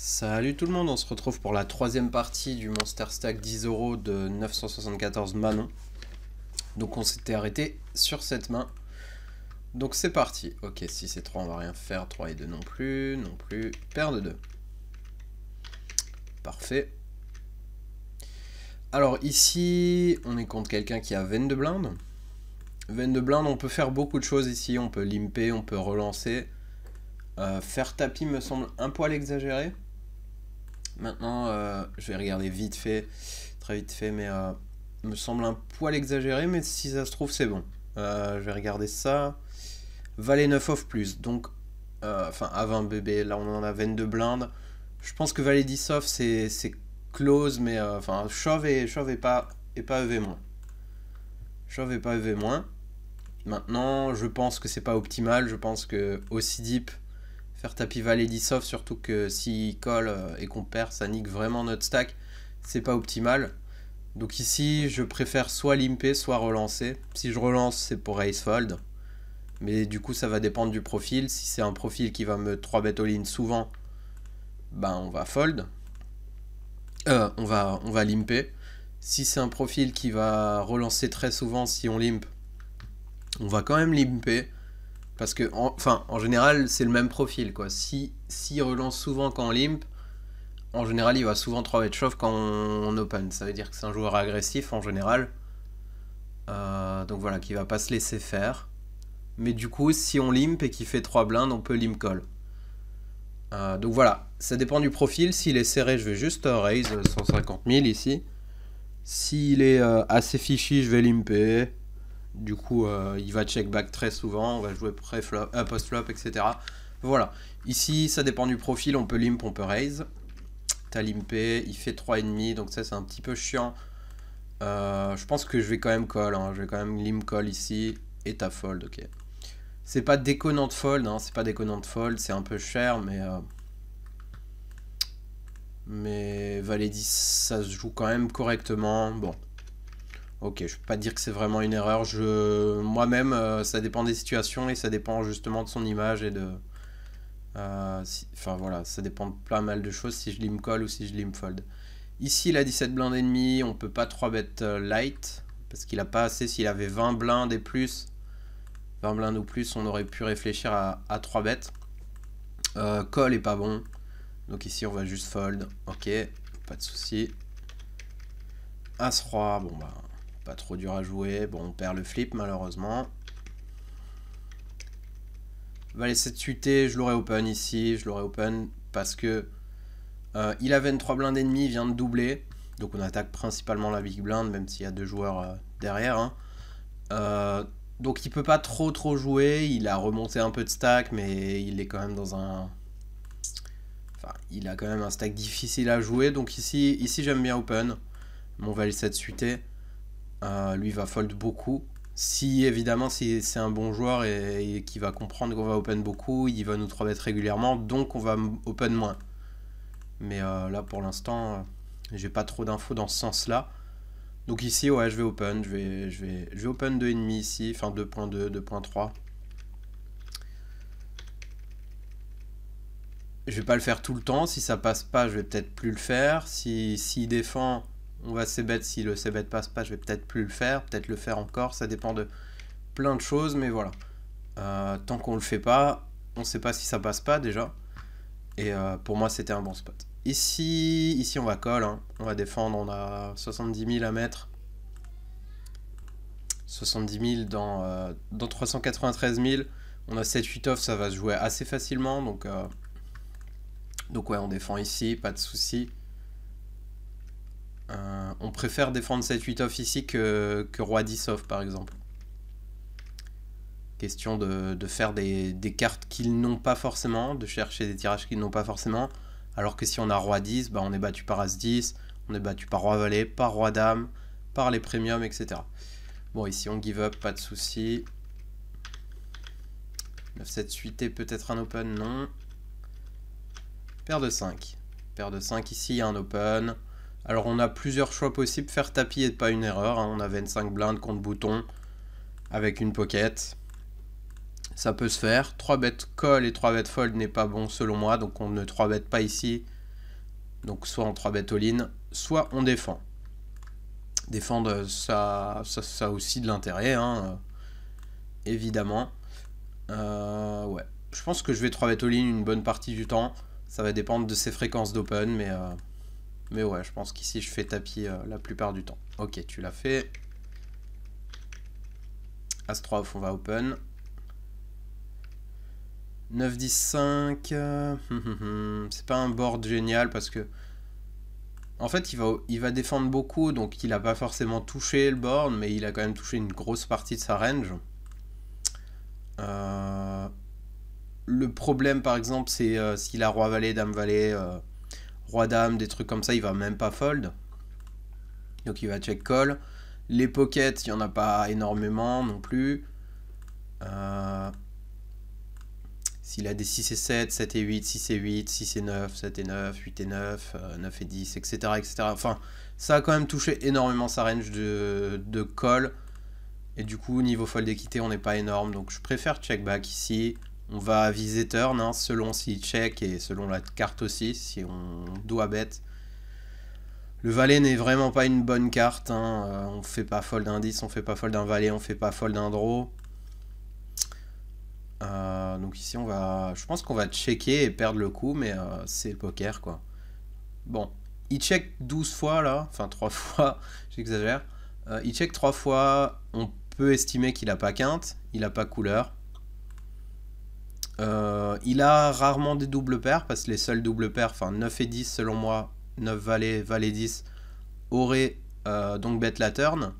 Salut tout le monde, on se retrouve pour la troisième partie du Monster Stack 10€ de 974 Manon. Donc on s'était arrêté sur cette main. Donc c'est parti. Ok, si et 3, on va rien faire. 3 et 2 non plus, non plus. Paire de 2. Parfait. Alors ici, on est contre quelqu'un qui a veine de blinde. Veine de blinde, on peut faire beaucoup de choses ici. On peut limper, on peut relancer. Euh, faire tapis me semble un poil exagéré. Maintenant, euh, je vais regarder vite fait, très vite fait, mais euh, me semble un poil exagéré, mais si ça se trouve, c'est bon. Euh, je vais regarder ça. Valet 9 off plus, donc, enfin, à 20 BB, là on en a 22 blindes. Je pense que Valet 10 off, c'est close, mais enfin, shove et, pas, et pas EV-. Shove et pas EV-. Maintenant, je pense que c'est pas optimal, je pense que aussi deep Faire tapis valet surtout que s'il colle euh, et qu'on perd, ça nique vraiment notre stack. C'est pas optimal. Donc ici, je préfère soit limper, soit relancer. Si je relance, c'est pour ace fold. Mais du coup, ça va dépendre du profil. Si c'est un profil qui va me 3 bet all-in souvent, ben on va fold. Euh, on va, on va limper. Si c'est un profil qui va relancer très souvent si on limpe, on va quand même limper. Parce que, enfin, en général, c'est le même profil, quoi. Si, si relance souvent quand on limp, en général, il va souvent 3 bet shove quand on, open. Ça veut dire que c'est un joueur agressif, en général. Euh, donc voilà, qui va pas se laisser faire. Mais du coup, si on limp et qu'il fait 3 blindes, on peut limp call. Euh, donc voilà, ça dépend du profil. S'il est serré, je vais juste euh, raise 150 000 ici. S'il est assez fichi, je vais limper. Du coup, euh, il va check back très souvent, on va jouer pré euh, post-flop, etc. Voilà. Ici, ça dépend du profil, on peut limp, on peut raise. T'as limpé, il fait 3,5, donc ça c'est un petit peu chiant. Euh, je pense que je vais quand même call, hein. je vais quand même limp call ici, et t'as fold, ok. C'est pas déconnant de fold, hein. c'est pas déconnant de fold, c'est un peu cher, mais... Mais Valet 10, ça se joue quand même correctement, bon. Ok, je peux pas dire que c'est vraiment une erreur. moi-même, euh, ça dépend des situations et ça dépend justement de son image et de. Euh, enfin voilà, ça dépend de plein mal de choses si je lim call ou si je lim fold. Ici, il a 17 blindes et demi, on peut pas 3 bêtes euh, light parce qu'il n'a pas assez. S'il avait 20 blindes et plus, 20 blindes ou plus, on aurait pu réfléchir à, 3 bêtes. call est pas bon, donc ici on va juste fold. Ok, pas de souci. As roi, bon bah pas trop dur à jouer. Bon, on perd le flip malheureusement. Valet 7 suité, je l'aurais open ici, je l'aurais open parce que euh, il a 23 blindes ennemies, vient de doubler. Donc on attaque principalement la big blind, même s'il y a deux joueurs euh, derrière. Hein. Euh, donc il peut pas trop trop jouer, il a remonté un peu de stack, mais il est quand même dans un... Enfin, il a quand même un stack difficile à jouer, donc ici, ici j'aime bien open. Mon valet 7 suité. Euh, lui va fold beaucoup. Si évidemment si c'est un bon joueur et, qui va comprendre qu'on va open beaucoup, il va nous 3 bet régulièrement, donc on va open moins. Mais euh, là pour l'instant, euh, j'ai pas trop d'infos dans ce sens-là. Donc ici, ouais, je vais open, je vais, je vais, je vais open 2,5 ici, enfin 2.2, 2.3. Je vais pas le faire tout le temps, si ça passe pas, je vais peut-être plus le faire. Si s'il défend, on va bête si le bête passe pas, je vais peut-être plus le faire, peut-être le faire encore, ça dépend de plein de choses, mais voilà. Euh, tant qu'on le fait pas, on sait pas si ça passe pas déjà. Et euh, pour moi, c'était un bon spot. Ici, ici on va call, hein. on va défendre, on a 70 000 à mettre. 70 000 dans, euh, dans 393 000. On a 7-8 off, ça va se jouer assez facilement. Donc, donc ouais, on défend ici, pas de souci. Euh, on préfère défendre 7-8 off ici que, Roi 10 off par exemple. Question de, faire des, cartes qu'ils n'ont pas forcément, de chercher des tirages qu'ils n'ont pas forcément. Alors que si on a Roi 10, bah, on est battu par As 10, on est battu par Roi Valet, par Roi Dame, par les premiums, etc. Bon, ici on give up, pas de souci. 9, 7, 8 est peut-être un open, non. Paire de 5. Paire de 5 ici, il y a un open. Alors on a plusieurs choix possibles, faire tapis et pas une erreur. Hein. On a 25 blindes contre bouton avec une pocket. Ça peut se faire. 3 bêtes call et 3 bêtes fold n'est pas bon selon moi, donc on ne 3 bêtes pas ici. Donc soit on 3 bêtes all-in, soit on défend. Défendre, ça, ça, a aussi de l'intérêt, hein, évidemment. Euh, ouais. Je pense que je vais 3 bêtes all-in une bonne partie du temps. Ça va dépendre de ses fréquences d'open, mais... Euh, mais ouais, je pense qu'ici, je fais tapis euh, la plupart du temps. Ok, tu l'as fait. As-3 on va open. 9, 10, 5. C'est pas un board génial parce que... En fait, il va, il va défendre beaucoup, donc il n'a pas forcément touché le board, mais il a quand même touché une grosse partie de sa range. Euh, le problème, par exemple, c'est euh, s'il a roi-valet, dame-valet, Roi-Dame, des trucs comme ça, il va même pas fold. Donc il va check call. Les pockets, il n'y en a pas énormément non plus. Euh, s'il a des 6 et 7, 7 et 8, 6 et 8, 6 et 9, 7 et 9, 8 et 9, 9 euh, et 10, etc. etc. Enfin, ça a quand même touché énormément sa range de, de call. Et du coup, niveau fold équité, on n'est pas énorme. Donc je préfère check back ici. On va viser turn hein, selon si check et selon la carte aussi, si on doit bet. Le valet n'est vraiment pas une bonne carte. On hein, euh, on fait pas fold d'un 10, on fait pas fold d'un valet, on fait pas fold d'un draw. Euh, donc ici on va, je pense qu'on va checker et perdre le coup, mais euh, c'est le poker quoi. Bon, il check 12 fois là, enfin 3 fois, j'exagère. il check 3 fois, on peut estimer qu'il a pas quinte, il a pas couleur. Euh, il a rarement des doubles paires parce que les seuls doubles paires, enfin 9 et 10 selon moi, 9 valet, valet 10, auraient euh, donc bet la turn.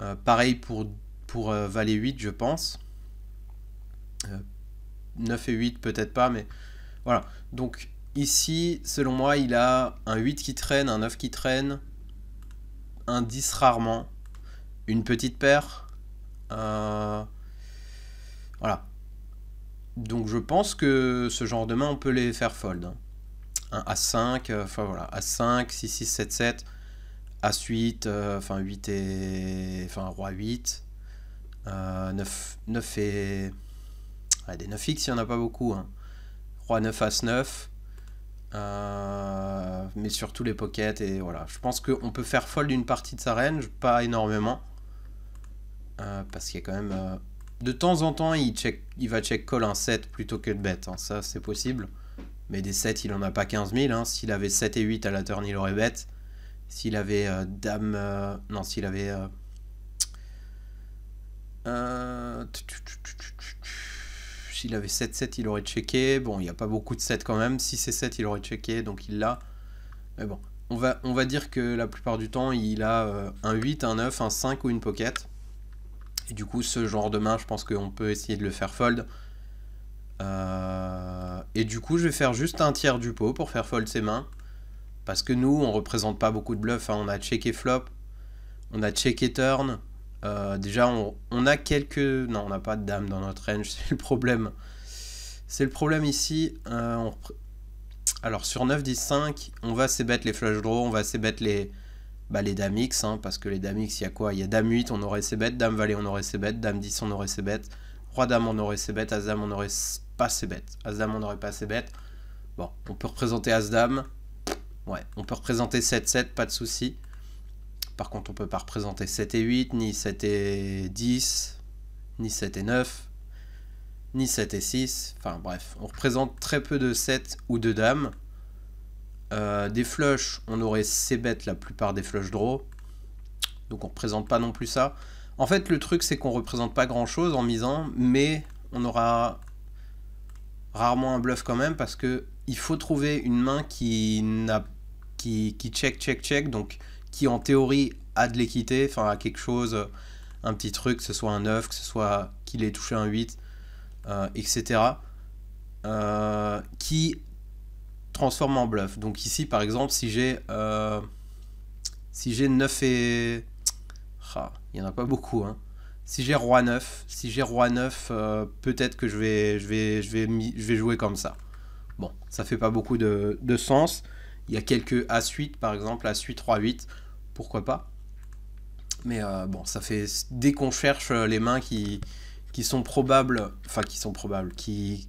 Euh, pareil pour, pour valet 8 je pense. 9 et 8 peut-être pas mais voilà. Donc ici selon moi il a un 8 qui traîne, un 9 qui traîne, un 10 rarement, une petite paire. voilà, donc je pense que ce genre de main, on peut les faire fold. Hein. Un A5, euh, enfin voilà, A5, 6, 6, 7, 7, A8, enfin 8 et... Enfin Roi 8, 9, 9 et... des 9x, il n'y en a pas beaucoup. Hein. Roi 9, As9, euh, mais surtout les pockets, et voilà. Je pense qu'on peut faire fold une partie de sa range, pas énormément, euh, parce qu'il y a quand même de temps en temps, il, check, il va check call un 7 plutôt que de bet. Hein. Ça, c'est possible. Mais des 7, il en a pas 15 000. Hein. S'il avait 7 et 8 à la turn, il aurait bête. S'il avait euh, dame. Euh, non, s'il avait. Euh, s'il avait 7-7, il aurait checké. Bon, il n'y a pas beaucoup de 7 quand même. Si c'est 7, il aurait checké, donc il l'a. Mais bon, on va, on va dire que la plupart du temps, il a un 8, un 9, un 5 ou une pocket. Et du coup, ce genre de main, je pense qu'on peut essayer de le faire fold. Euh, et du coup, je vais faire juste un tiers du pot pour faire fold ses mains. Parce que nous, on représente pas beaucoup de bluffs. Hein. On a checké flop, on a checké turn. Euh, déjà, on, a quelques... Non, on n'a pas de dame dans notre range, c'est le problème. C'est le problème ici. Euh, Alors, sur 9, 10, 5, on va s'ébêter les flush draws, on va s'ébêter les, bah, les dames X, hein, parce que les dames X, il y a quoi Il y a dame 8, on aurait ses bêtes, dame valet, on aurait ses bêtes, dame 10, on aurait ses bêtes, roi dame, on aurait ses bêtes, as dame, on aurait pas ses bêtes, as on aurait pas ses bêtes. Bon, on peut représenter as dame, ouais, on peut représenter 7-7, pas de souci. Par contre, on peut pas représenter 7 et 8, ni 7 et 10, ni 7 et 9, ni 7 et 6, enfin bref, on représente très peu de 7 ou de dames. Euh, des flushs, on aurait ces bêtes la plupart des flush draws. Donc on ne représente pas non plus ça. En fait, le truc, c'est qu'on ne représente pas grand-chose en misant, mais on aura rarement un bluff quand même, parce que il faut trouver une main qui, n'a, qui, check, check, check, donc qui en théorie a de l'équité, enfin a quelque chose, un petit truc, que ce soit un 9, que ce soit qu'il ait touché un 8, euh, etc. Euh, qui transforme en bluff. Donc ici, par exemple, si j'ai euh, si j'ai 9 et... Ah, il n'y en a pas beaucoup. Hein. Si j'ai roi 9, si j'ai roi 9, euh, peut-être que je vais, je, vais, je, vais, je vais jouer comme ça. Bon, ça fait pas beaucoup de, sens. Il y a quelques a suite par exemple, a suite roi 8, pourquoi pas. Mais euh, bon, ça fait... Dès qu'on cherche les mains qui, qui sont probables, enfin qui sont probables, qui,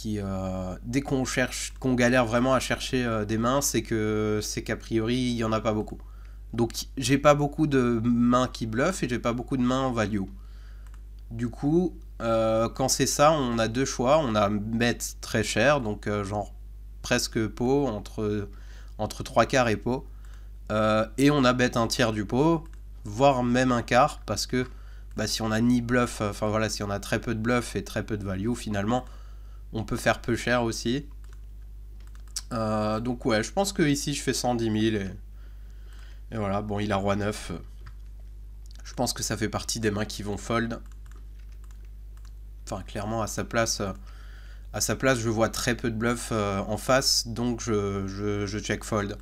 qui euh, dès qu'on cherche, qu'on galère vraiment à chercher euh, des mains, c'est que c'est qu'a priori il y en a pas beaucoup. Donc j'ai pas beaucoup de mains qui bluffent et j'ai pas beaucoup de mains en value. Du coup, euh, quand c'est ça, on a deux choix. On a mettre très cher, donc genre presque pot entre entre trois quarts et pot, et on a bête un tiers du pot, voire même un quart, parce que bah, si on a ni bluff, enfin voilà, si on a très peu de bluff et très peu de value, finalement on peut faire peu cher aussi. Euh, donc ouais, je pense que ici je fais 110 000. Et, et voilà, bon, il a roi 9. Je pense que ça fait partie des mains qui vont fold. Enfin, clairement, à sa place, euh, à sa place je vois très peu de bluffs euh, en face, donc je, je check fold.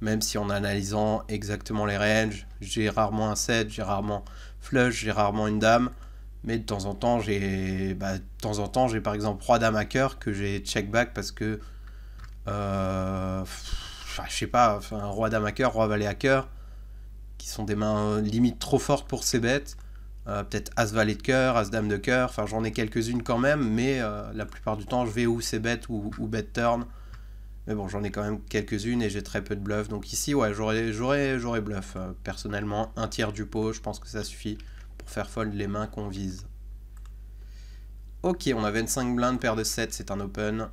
Même si en analysant exactement les ranges, j'ai rarement un set, j'ai rarement flush, j'ai rarement une dame. Mais de temps en temps, j'ai bah, de temps en temps, j'ai par exemple Roi Dame à cœur que j'ai check back parce que euh, je sais pas, un Roi Dame à cœur, Roi Valet à cœur, qui sont des mains euh, limite trop fortes pour ces bêtes. Euh, peut-être As Valet de cœur, As Dame de cœur, enfin j'en ai quelques-unes quand même, mais euh, la plupart du temps je vais où ces bêtes ou, ou turn. Mais bon, j'en ai quand même quelques-unes et j'ai très peu de bluff. Donc ici, ouais, j'aurais bluff. personnellement, un tiers du pot, je pense que ça suffit faire fold les mains qu'on vise. Ok, on a 25 blindes, paire de 7, c'est un open.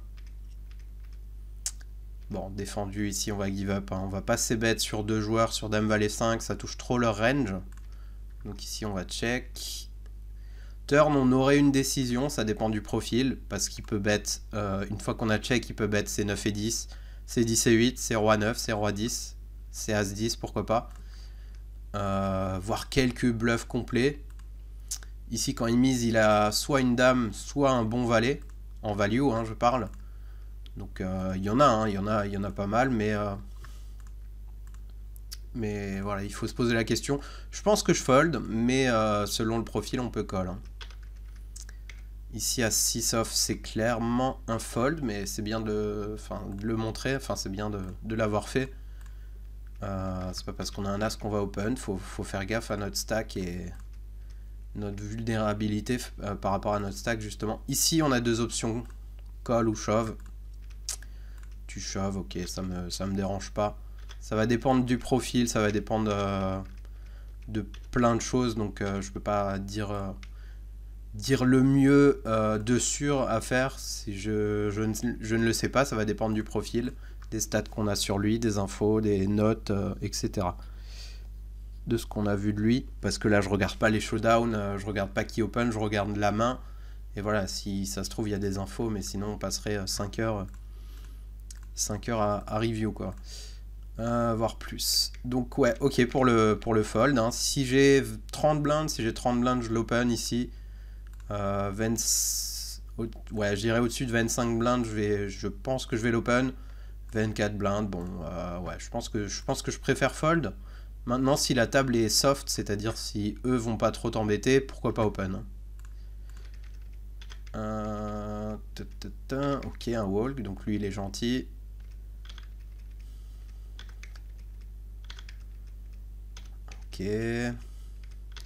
Bon, défendu ici, on va give up. Hein. On va passer bête sur deux joueurs, sur Dame Valet 5, ça touche trop leur range. Donc ici, on va check. Turn, on aurait une décision, ça dépend du profil, parce qu'il peut bet, euh, une fois qu'on a check, il peut bet C9 et 10, C10 et 8, C roi 9, C roi 10, C as 10, pourquoi pas. Euh, voir voire quelques bluffs complets. Ici, quand il mise, il a soit une dame, soit un bon valet, en value, hein, je parle. Donc euh, il y en a, hein, il, y en a il y en a pas mal, mais... Euh, mais voilà, il faut se poser la question. Je pense que je fold, mais selon le profil, on peut call. Hein. Ici à 6 off, c'est clairement un fold, mais c'est bien de, de le montrer, enfin c'est bien de, de l'avoir fait. Euh, c'est pas parce qu'on a un as qu'on va open, faut, faut faire gaffe à notre stack et notre vulnérabilité euh, par rapport à notre stack justement. Ici on a deux options, call ou shove. Tu shove, ok, ça me, me dérange pas. Ça va dépendre du profil, ça va dépendre euh, de plein de choses, donc je peux pas dire, le mieux de sûr à faire. Si je ne le sais pas, ça va dépendre du profil des stats qu'on a sur lui, des infos, des notes, euh, etc. De ce qu'on a vu de lui, parce que là je regarde pas les showdowns, je euh, je regarde pas qui open, je regarde la main. Et voilà, si ça se trouve, il y a des infos, mais sinon on passerait 5 euh, heures, 5 heures à, review, quoi. plus. Donc ouais, ok pour le, pour fold. Hein. Si j'ai 30 blindes, si j'ai 30 blindes, je l'open ici. Euh, Ouais, j'irai au-dessus de 25 blindes, je, vais, je pense que je vais l'open. 24 blindes, bon, euh, ouais, je pense, que, je pense que je préfère fold. Maintenant, si la table est soft, c'est-à-dire si eux vont pas trop t'embêter, pourquoi pas open hein. euh, Ok, un walk, donc lui il est gentil. Ok.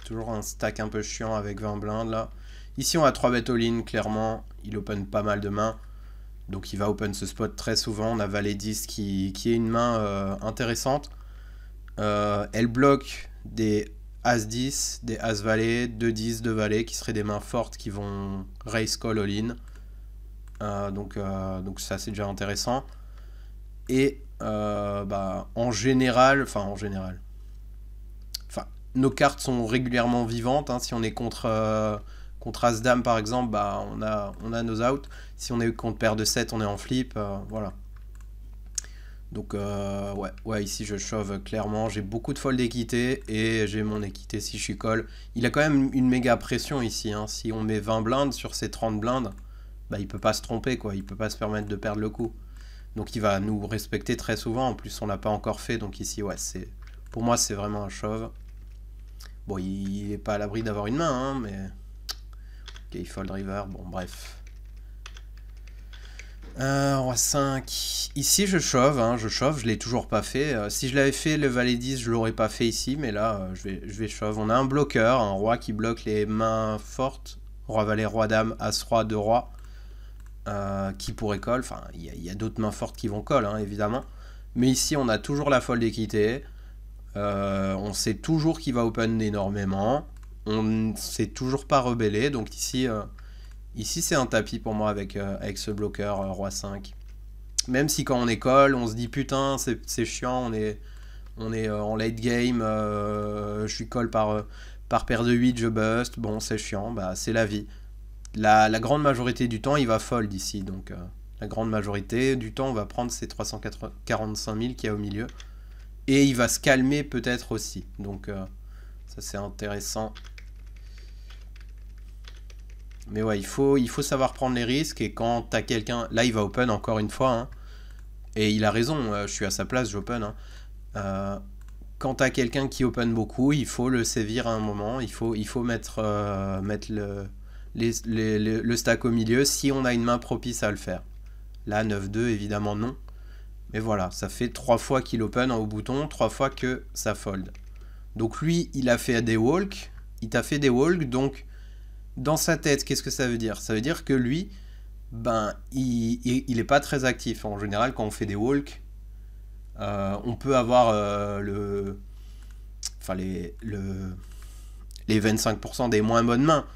Toujours un stack un peu chiant avec 20 blindes là. Ici on a 3 bêtes all-in, clairement. Il open pas mal de mains. Donc il va open ce spot très souvent. On a Valet 10 qui, est une main euh, intéressante. Euh, elle bloque des As 10, des As Valet, 2 10, 2 Valet qui seraient des mains fortes qui vont raise call all-in. Euh, donc, donc ça c'est déjà intéressant. Et bah, en général, enfin en général, enfin nos cartes sont régulièrement vivantes. Hein. si on est contre Contre as par exemple, bah, on, a, on a nos outs. Si on est contre paire de 7, on est en flip. Euh, voilà. Donc, euh, ouais, ouais, ici je shove clairement. J'ai beaucoup de fold d'équité et j'ai mon équité si je suis call. Il a quand même une méga pression ici. Hein. Si on met 20 blindes sur ses 30 blindes, bah, il peut pas se tromper, quoi. Il peut pas se permettre de perdre le coup. Donc, il va nous respecter très souvent. En plus, on l'a pas encore fait. Donc, ici, ouais, c'est pour moi, c'est vraiment un chauve. Bon, il est pas à l'abri d'avoir une main, hein, mais fold River, bon bref. roi euh, 5. Ici je chauffe, hein, je chauffe, je l'ai toujours pas fait. Euh, si je l'avais fait le valet 10, je l'aurais pas fait ici, mais là euh, je vais, je vais On a un bloqueur, un roi qui bloque les mains fortes. Roi valet, roi dame, as roi, deux rois. qui pourrait coller Enfin, il y a, d'autres mains fortes qui vont coller, hein, évidemment. Mais ici on a toujours la folle d'équité. on sait toujours qu'il va open énormément. On ne s'est toujours pas rebellé, donc ici, euh, ici c'est un tapis pour moi avec, euh, avec ce bloqueur euh, Roi 5. Même si quand on est call, on se dit putain, c'est chiant, on est, on est en late game, je suis call par, par paire de 8, je bust, bon c'est chiant, bah, c'est la vie. La, grande majorité du temps, il va fold ici, donc la grande majorité du temps, on va prendre ces 345 000 qu'il y a au milieu. Et il va se calmer peut-être aussi. Donc ça c'est intéressant mais ouais, il faut, il faut savoir prendre les risques. Et quand t'as quelqu'un. Là, il va open encore une fois. Hein. et il a raison. Euh, je suis à sa place, j'open. Hein. Euh, quand t'as quelqu'un qui open beaucoup, il faut le sévir à un moment. Il faut, il faut mettre, euh, mettre le, le stack au milieu si on a une main propice à le faire. Là, 9-2, évidemment, non. Mais voilà, ça fait trois fois qu'il open au bouton, trois fois que ça fold. Donc lui, il a fait des walks, il t'a fait des walks, donc dans sa tête, qu'est-ce que ça veut dire Ça veut dire que lui, ben, il, n'est pas très actif. En général, quand on fait des walks, euh, on peut avoir euh, le, enfin les, le, les 25% des moins bonnes mains.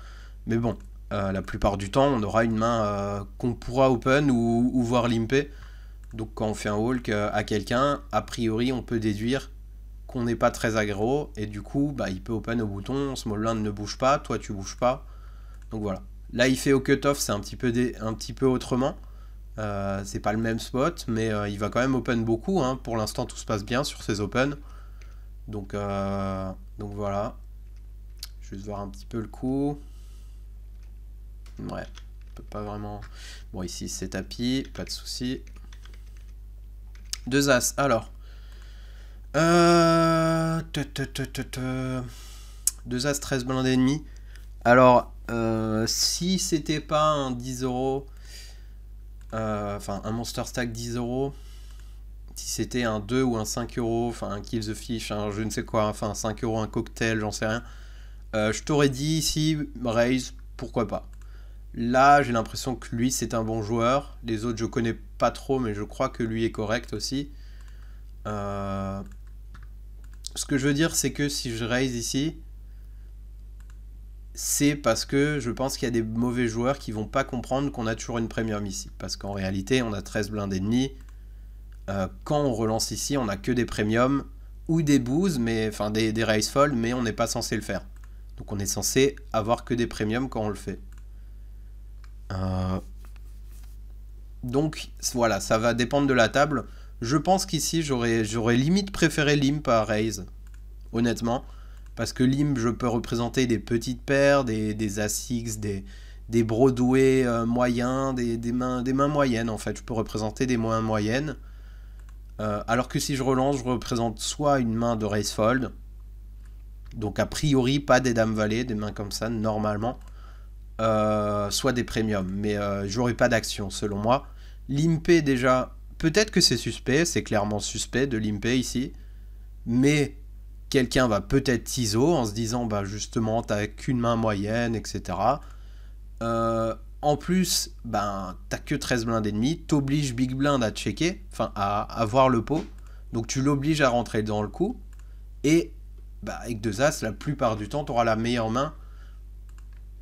Mais bon, euh, la plupart du temps, on aura une main qu'on pourra open ou, voir limper. Donc quand on fait un walk à quelqu'un, a priori, on peut déduire qu'on n'est pas très agro. et du coup, bah, il peut open au bouton, Small là ne bouge pas, toi tu bouges pas. Donc voilà. Là, il fait au cut-off, c'est un, petit peu un petit peu autrement. Euh, c'est pas le même spot, mais euh, il va quand même open beaucoup. Hein. Pour l'instant, tout se passe bien sur ses open. Donc, euh, donc voilà. Je vais juste voir un petit peu le coup. Ouais, peut pas vraiment. Bon, ici c'est tapis, pas de souci. Deux as. Alors, Deux as 13 blindes et Alors, euh, si c'était pas un 10 euros, euh, enfin un Monster Stack 10 euros, si c'était un 2 ou un 5 euros, enfin un Kill the Fish, un je ne sais quoi, enfin 5 euros, un cocktail, j'en sais rien, euh, je t'aurais dit ici, Raise, pourquoi pas. Là, j'ai l'impression que lui, c'est un bon joueur. Les autres, je connais pas trop, mais je crois que lui est correct aussi. Ce que je veux dire, c'est que si je raise ici, c'est parce que je pense qu'il y a des mauvais joueurs qui vont pas comprendre qu'on a toujours une première ici. Parce qu'en réalité, on a 13 blindes ennemis. Euh, quand on relance ici, on n'a que des premiums ou des boosts, mais enfin des, des race mais on n'est pas censé le faire. Donc on est censé avoir que des premiums quand on le fait. Euh, donc voilà, ça va dépendre de la table. Je pense qu'ici, j'aurais limite préféré l'imp à raise, honnêtement. Parce que limp, je peux représenter des petites paires, des, des as des, des Broadway euh, moyens, des, mains, des mains moyennes en fait. Je peux représenter des mains moyennes. Euh, alors que si je relance, je représente soit une main de racefold, donc a priori pas des dames vallées, des mains comme ça normalement, euh, soit des premium. Mais n'aurai pas d'action selon moi. Limper déjà, peut-être que c'est suspect, c'est clairement suspect de limper ici, mais Quelqu'un va peut-être t'iso en se disant bah justement t'as qu'une main moyenne, etc. Euh, en plus, ben t'as que 13 blindes et demi, t'obliges Big Blind à checker, enfin à, avoir le pot, donc tu l'obliges à rentrer dans le coup, et bah, avec deux as, la plupart du temps, tu auras la meilleure main,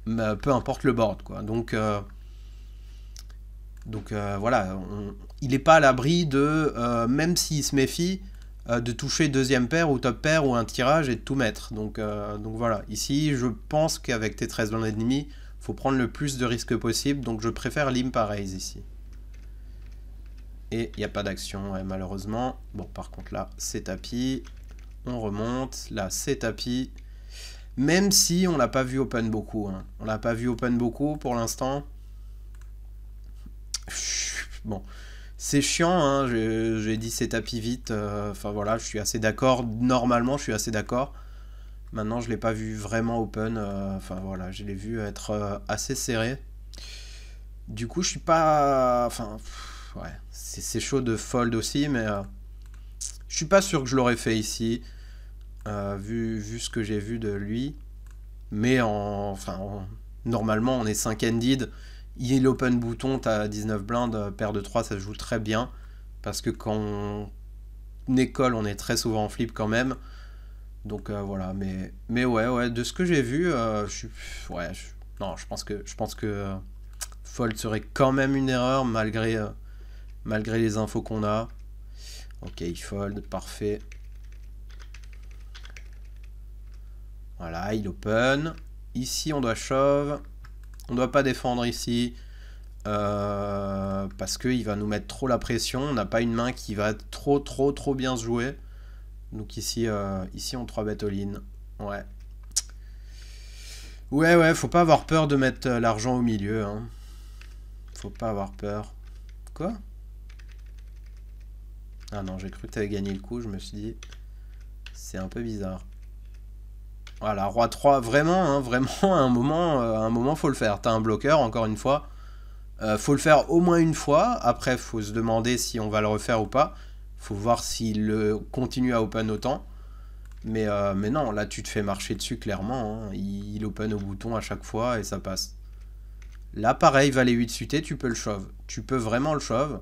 bah, peu importe le board. Quoi. Donc, euh, donc euh, voilà, il n'est pas à l'abri de, même s'il se méfie, euh, de toucher deuxième paire ou top paire ou un tirage et de tout mettre. Donc, euh, donc voilà, ici je pense qu'avec t 13 dans l'ennemi il faut prendre le plus de risques possible, donc je préfère limp ici. Et il n'y a pas d'action, malheureusement. Bon, par contre là, c'est tapis. On remonte, là c'est tapis. Même si on l'a pas vu open beaucoup. on hein. On l'a pas vu open beaucoup pour l'instant. Bon, c'est chiant, hein, j'ai dit c'est tapis vite, euh, enfin voilà, je suis assez d'accord, normalement je suis assez d'accord. Maintenant je ne l'ai pas vu vraiment open, euh, enfin voilà, je l'ai vu être euh, assez serré. Du coup je suis pas... Enfin ouais, c'est chaud de fold aussi, mais je suis pas sûr que je l'aurais fait ici, vu, vu ce que j'ai vu de lui. Mais en, enfin, normalement, on est 5 ended. Il est l'open bouton, t'as 19 blindes, euh, paire de 3, ça se joue très bien. Parce que quand on école, on est très souvent en flip quand même. Donc euh, voilà, mais, mais ouais, ouais, de ce que j'ai vu, euh, je suis. non, je pense que, je pense que Fold serait quand même une erreur malgré, malgré les infos qu'on a. Ok, fold, parfait. Voilà, il open. Ici, on doit shove. On ne doit pas défendre ici. Euh, parce qu'il va nous mettre trop la pression. On n'a pas une main qui va trop, trop, trop bien jouée. Donc ici, euh, ici on 3 bet all Ouais. Ouais, ouais, faut pas avoir peur de mettre euh, l'argent au milieu. Hein. Faut pas avoir peur. Quoi Ah non, j'ai cru que t'avais gagné le coup. Je me suis dit, c'est un peu bizarre. Voilà, ah, roi 3, vraiment, hein, vraiment, à un moment, euh, un moment, faut le faire. T'as un bloqueur, encore une fois. Euh, faut le faire au moins une fois. Après, faut se demander si on va le refaire ou pas. Faut voir s'il continue à open autant. Euh, mais, non, là, tu te fais marcher dessus, clairement. Hein. Il, open au bouton à chaque fois et ça passe. Là, pareil, valet 8 suité, tu peux le shove. Tu peux vraiment le shove.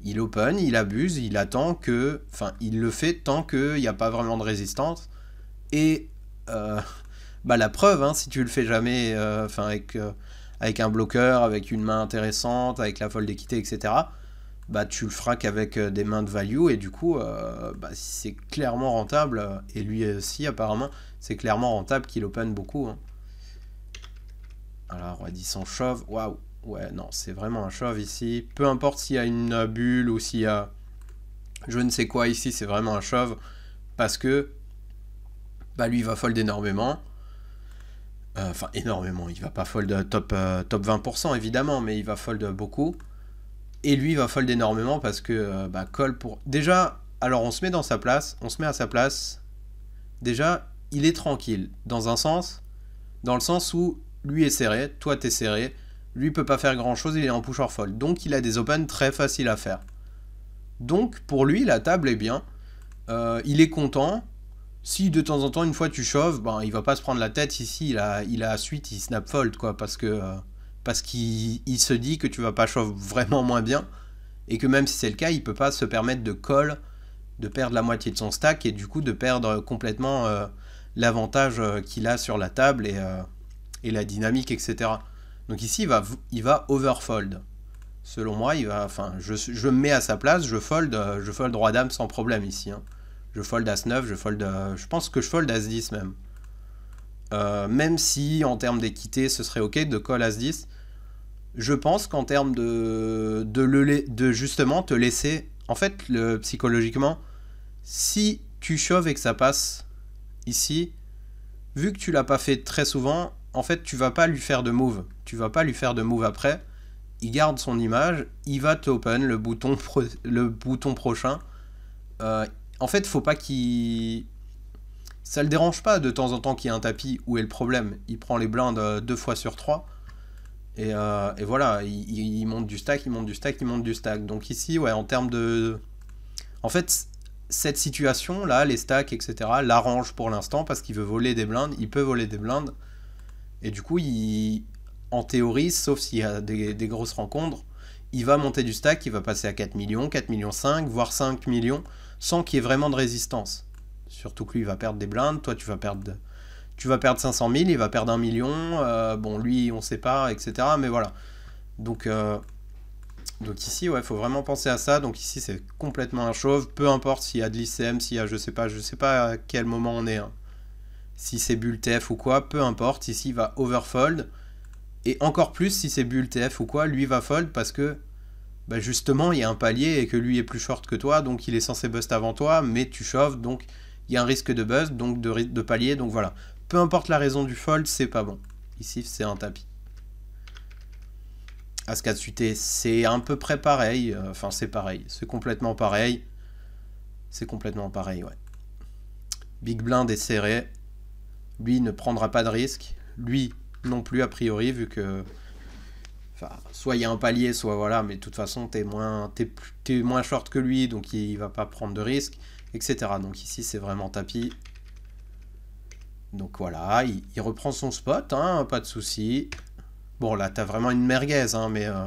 Il open, il abuse, il attend que... Enfin, il le fait tant qu'il n'y a pas vraiment de résistance. Et euh, bah, la preuve, hein, si tu le fais jamais, euh, enfin avec, euh, avec un bloqueur, avec une main intéressante, avec la folle d'équité, etc., bah, tu le feras avec des mains de value et du coup bah, c'est clairement rentable et lui aussi apparemment c'est clairement rentable qu'il open beaucoup hein. Alors, on roi 10 sans shove waouh ouais non c'est vraiment un shove ici peu importe s'il y a une bulle ou s'il y a je ne sais quoi ici c'est vraiment un shove parce que bah lui il va fold énormément. Euh, enfin énormément, il va pas fold euh, top, euh, top 20% évidemment, mais il va fold beaucoup. Et lui il va fold énormément parce que bah, call pour... Déjà, alors on se met dans sa place, on se met à sa place. Déjà, il est tranquille, dans un sens, dans le sens où lui est serré, toi tu es serré, lui peut pas faire grand chose, il est en push or fold. Donc il a des opens très faciles à faire. Donc pour lui, la table est bien. il est content si de temps en temps, une fois tu chauves, ben, il va pas se prendre la tête ici, il a, il suite, il snap fold, quoi, parce que euh, parce qu'il se dit que tu vas pas chauffer vraiment moins bien, et que même si c'est le cas, il peut pas se permettre de call, de perdre la moitié de son stack, et du coup de perdre complètement euh, l'avantage euh, qu'il a sur la table et, la dynamique, etc. Donc ici, il va, il va overfold. Selon moi, il va, enfin, je, me mets à sa place, je fold, je fold roi dame sans problème ici. Hein. Je fold As-9, je fold... Euh, je pense que je fold As-10 même. Euh, même si, en termes d'équité, ce serait ok de call As-10. Je pense qu'en termes de, de, le, de justement te laisser... En fait, le, psychologiquement, si tu chauves et que ça passe ici, vu que tu l'as pas fait très souvent, en fait, tu vas pas lui faire de move. Tu vas pas lui faire de move après. Il garde son image, il va t'open le bouton, le bouton prochain. Euh, en fait, faut pas qu'il. Ça le dérange pas de temps en temps qu'il y ait un tapis où est le problème. Il prend les blindes euh, deux fois sur trois. Et, euh, voilà, il, monte du stack, il monte du stack, il monte du stack. Donc ici, ouais, en termes de. En fait, cette situation là, les stacks, etc., l'arrange pour l'instant parce qu'il veut voler des blindes, il peut voler des blindes. Et du coup, il, en théorie, sauf s'il y a des, des, grosses rencontres, il va monter du stack, il va passer à 4 millions, 4 millions 5, voire 5 millions sans qu'il y ait vraiment de résistance. Surtout que lui, il va perdre des blindes, toi, tu vas perdre, tu vas perdre 500 000, il va perdre un million, euh, bon, lui, on sait pas, etc. Mais voilà. Donc, euh, donc ici, ouais, faut vraiment penser à ça. Donc ici, c'est complètement un chauve, peu importe s'il y a de l'ICM, s'il y a, je sais pas, je sais pas à quel moment on est. Hein. Si c'est bull TF ou quoi, peu importe. Ici, il va overfold. Et encore plus, si c'est bull TF ou quoi, lui va fold parce que bah justement, il y a un palier et que lui est plus short que toi, donc il est censé bust avant toi, mais tu chauffes, donc il y a un risque de bust, donc de, de palier, donc voilà. Peu importe la raison du fold, c'est pas bon. Ici, c'est un tapis. Ascatsuité, c'est à peu près pareil. Euh, enfin, c'est pareil. C'est complètement pareil. C'est complètement pareil, ouais. Big Blind est serré. Lui ne prendra pas de risque. Lui non plus, a priori, vu que Enfin, soit il y a un palier, soit voilà, mais de toute façon, t'es moins, es, moins short que lui, donc il, ne va pas prendre de risques, etc. Donc ici, c'est vraiment tapis. Donc voilà, il, reprend son spot, hein, pas de souci. Bon, là, t'as vraiment une merguez, hein, mais... Euh,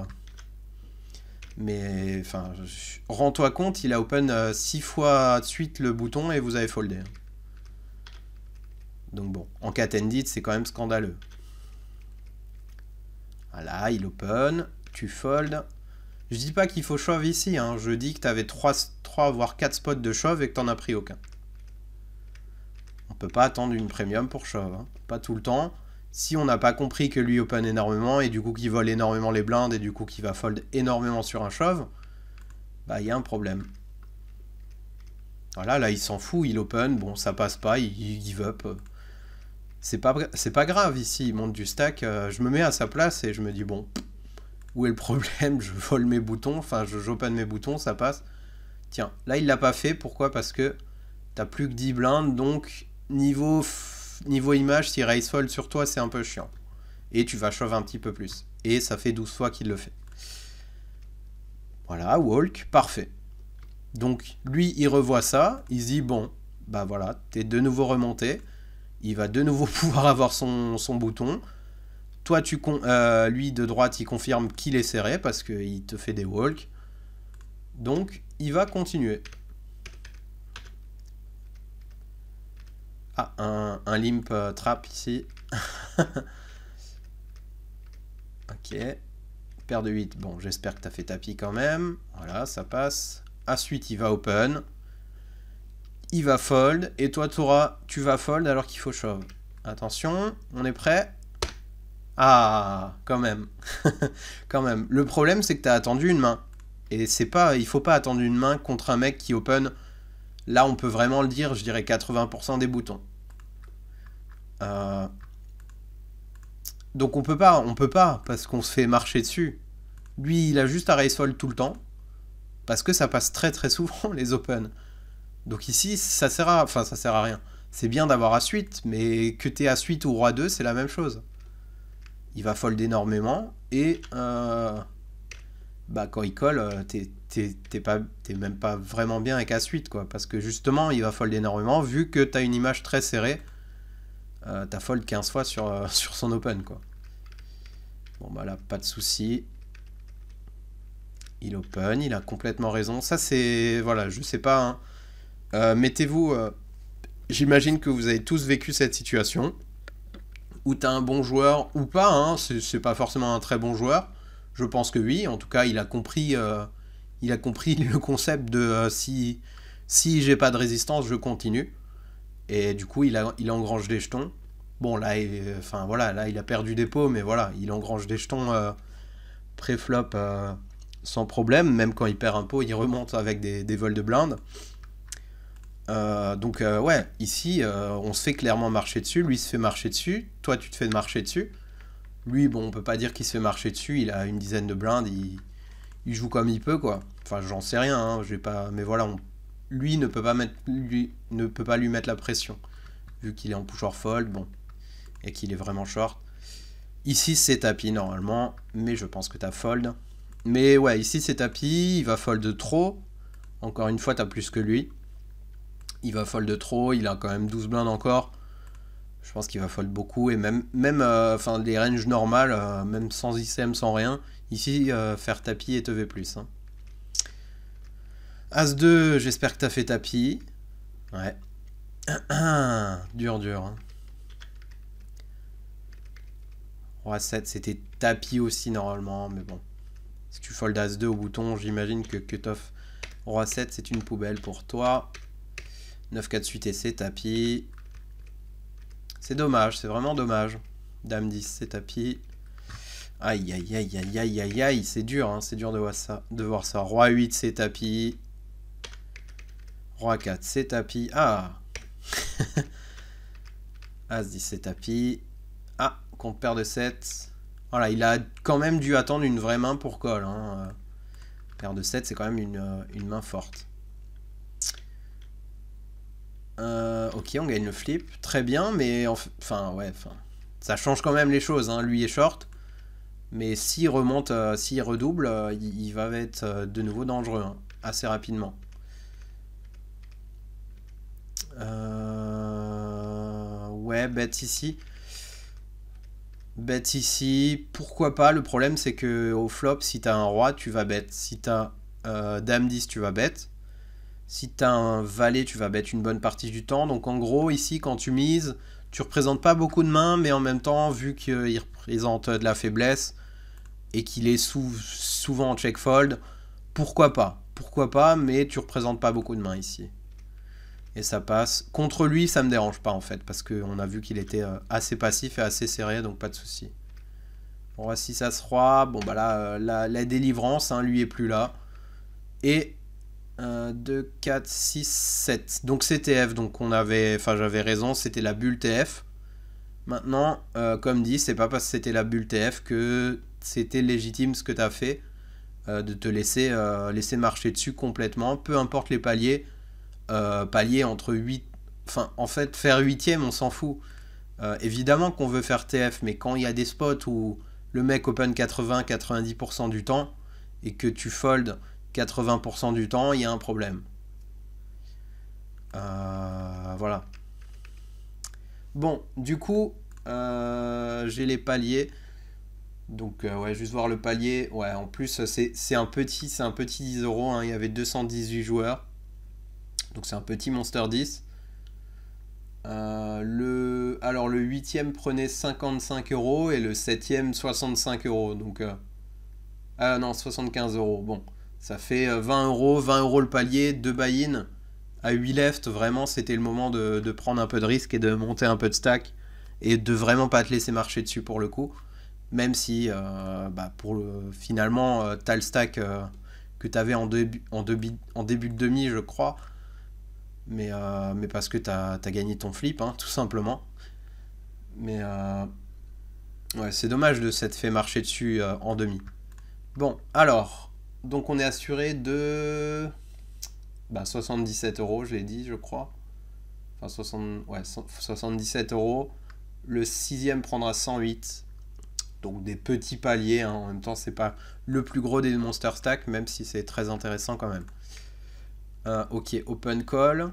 mais, enfin, rends-toi compte, il a open euh, six fois de suite le bouton et vous avez foldé. Hein. Donc bon, en cas ended, c'est quand même scandaleux. Voilà, il open, tu fold. Je dis pas qu'il faut shove ici, hein. je dis que tu avais 3, voire 4 spots de shove et que t'en as pris aucun. On peut pas attendre une premium pour shove, hein. pas tout le temps. Si on n'a pas compris que lui open énormément et du coup qu'il vole énormément les blindes et du coup qu'il va fold énormément sur un shove, bah il y a un problème. Voilà, là il s'en fout, il open, bon ça passe pas, il give up c'est pas, grave ici, il monte du stack, euh, je me mets à sa place et je me dis bon, où est le problème Je vole mes boutons, enfin je j'open mes boutons, ça passe. Tiens, là il l'a pas fait, pourquoi Parce que t'as plus que 10 blindes, donc niveau, niveau image, si race fold sur toi c'est un peu chiant. Et tu vas shove un petit peu plus. Et ça fait 12 fois qu'il le fait. Voilà, walk, parfait. Donc lui il revoit ça, il se dit bon, bah voilà, t'es de nouveau remonté il va de nouveau pouvoir avoir son, bouton. Toi, tu euh, lui de droite, il confirme qu'il est serré parce qu'il te fait des walks. Donc, il va continuer. Ah, un, limp euh, trap ici. ok. Paire de 8. Bon, j'espère que tu as fait tapis quand même. Voilà, ça passe. Ensuite, il va open il va fold. Et toi, Tora, tu vas fold alors qu'il faut shove. Attention, on est prêt Ah, quand même. quand même. Le problème, c'est que tu as attendu une main. Et c'est pas, il faut pas attendre une main contre un mec qui open. Là, on peut vraiment le dire, je dirais 80% des boutons. Euh, donc on peut pas, on peut pas, parce qu'on se fait marcher dessus. Lui, il a juste à raise fold tout le temps. Parce que ça passe très très souvent, les open. Donc ici, ça sert à... Enfin, ça sert à rien. C'est bien d'avoir à suite, mais que tu es à suite ou roi 2, c'est la même chose. Il va fold énormément, et... Euh, bah, quand il colle, euh, t'es même pas vraiment bien avec à suite, quoi. Parce que justement, il va fold énormément, vu que t'as une image très serrée. Euh, t'as fold 15 fois sur, euh, sur son open, quoi. Bon, bah là, pas de souci. Il open, il a complètement raison. Ça, c'est... Voilà, je sais pas, hein. Euh, mettez-vous, euh, j'imagine que vous avez tous vécu cette situation, où tu as un bon joueur ou pas, hein, c'est pas forcément un très bon joueur, je pense que oui, en tout cas il a compris, euh, il a compris le concept de si, si j'ai pas de résistance, je continue. Et du coup il, a, engrange des jetons. Bon là, il, enfin, voilà, là il a perdu des pots, mais voilà, il engrange des jetons pré-flop sans problème, même quand il perd un pot, il remonte avec des, des vols de blindes. Euh, donc euh, ouais, ici, euh, on se fait clairement marcher dessus. Lui se fait marcher dessus. Toi, tu te fais marcher dessus. Lui, bon, on peut pas dire qu'il se fait marcher dessus. Il a une dizaine de blindes. Il, joue comme il peut, quoi. Enfin, j'en sais rien. Hein, vais pas. Mais voilà, on... lui ne peut pas mettre, lui ne peut pas lui mettre la pression, vu qu'il est en push or fold, bon, et qu'il est vraiment short. Ici, c'est tapis normalement, mais je pense que t'as fold. Mais ouais, ici c'est tapis. Il va fold trop. Encore une fois, t'as plus que lui il va fold de trop, il a quand même 12 blindes encore. Je pense qu'il va fold beaucoup et même, même euh, enfin, les ranges normales, euh, même sans ICM, sans rien, ici, euh, faire tapis et v Hein. As 2, j'espère que t'as fait tapis. Ouais. dur, dur. Hein. Roi 7, c'était tapis aussi normalement, mais bon. Si tu foldes As 2 au bouton, j'imagine que cutoff Roi 7, c'est une poubelle pour toi. 9-4-8 et tapis. C'est dommage, c'est vraiment dommage. Dame 10, c'est tapis. Aïe, aïe, aïe, aïe, aïe, aïe, aïe. C'est dur, hein, c'est dur de voir ça. De voir ça. Roi 8, c'est tapis. Roi 4, c'est tapis. Ah As 10, c'est tapis. Ah, contre paire de 7. Voilà, il a quand même dû attendre une vraie main pour call. Hein. Paire de 7, c'est quand même une euh, main forte. Euh, ok, on gagne le flip. Très bien, mais enfin, ouais, ça change quand même les choses. Hein. Lui est short, mais s'il remonte, euh, s'il redouble, euh, il, va être de nouveau dangereux hein, assez rapidement. Ouais, bête ici. Bête ici, pourquoi pas Le problème c'est que au flop, si t'as un roi, tu vas bête. Si t'as dame 10, tu vas bête. Si tu as un valet, tu vas bet une bonne partie du temps. Donc en gros, ici, quand tu mises, tu représentes pas beaucoup de mains, mais en même temps, vu qu'il représente de la faiblesse et qu'il est souvent en check fold, pourquoi pas Pourquoi pas, mais tu représentes pas beaucoup de mains ici. Et ça passe. Contre lui, ça me dérange pas en fait, parce qu'on a vu qu'il était euh, assez passif et assez serré, donc pas de souci. Bon, si ça se roi, bon bah là, euh, la, délivrance, hein, lui est plus là. Et 1, 2, 4, 6, 7. Donc c'est TF, donc on avait, enfin j'avais raison, c'était la bulle TF. Maintenant, euh, comme dit, c'est pas parce que c'était la bulle TF que c'était légitime ce que tu as fait, euh, de te laisser, euh, laisser marcher dessus complètement, peu importe les paliers. paliers entre 8... Enfin, en fait, faire huitième, on s'en fout. évidemment qu'on veut faire TF, mais quand il y a des spots où le mec open 80-90% du temps, et que tu foldes 80% du temps, il y a un problème. Euh, voilà. Bon, du coup, euh, j'ai les paliers. Donc, euh, ouais, juste voir le palier. Ouais, en plus, c'est un petit, c'est un petit 10 euros. Hein. Il y avait 218 joueurs. Donc, c'est un petit Monster 10. le, alors, le 8e prenait 55 euros et le 7e 65 euros. Donc, ah non, 75 euros. Bon. Ça fait 20 euh, euros, 20 euros le palier, 2 buy-in. À 8 left, vraiment, c'était le moment de, prendre un peu de risque et de monter un peu de stack. Et de vraiment pas te laisser marcher dessus pour le coup. Même si, euh, bah, pour finalement, tu euh, t'as le stack que t'avais en, début, en, début, en début de demi, je crois. Mais, mais parce que t'as as gagné ton flip, hein, tout simplement. Mais ouais, c'est dommage de s'être fait marcher dessus en demi. Bon, alors, donc on est assuré de 77 bah, euros, je l'ai dit, je crois. Enfin, 77 euros. Le sixième prendra 108. Donc des petits paliers. Hein. En même temps, c'est pas le plus gros des Monster Stack, même si c'est très intéressant quand même. Euh, ok, Open Call.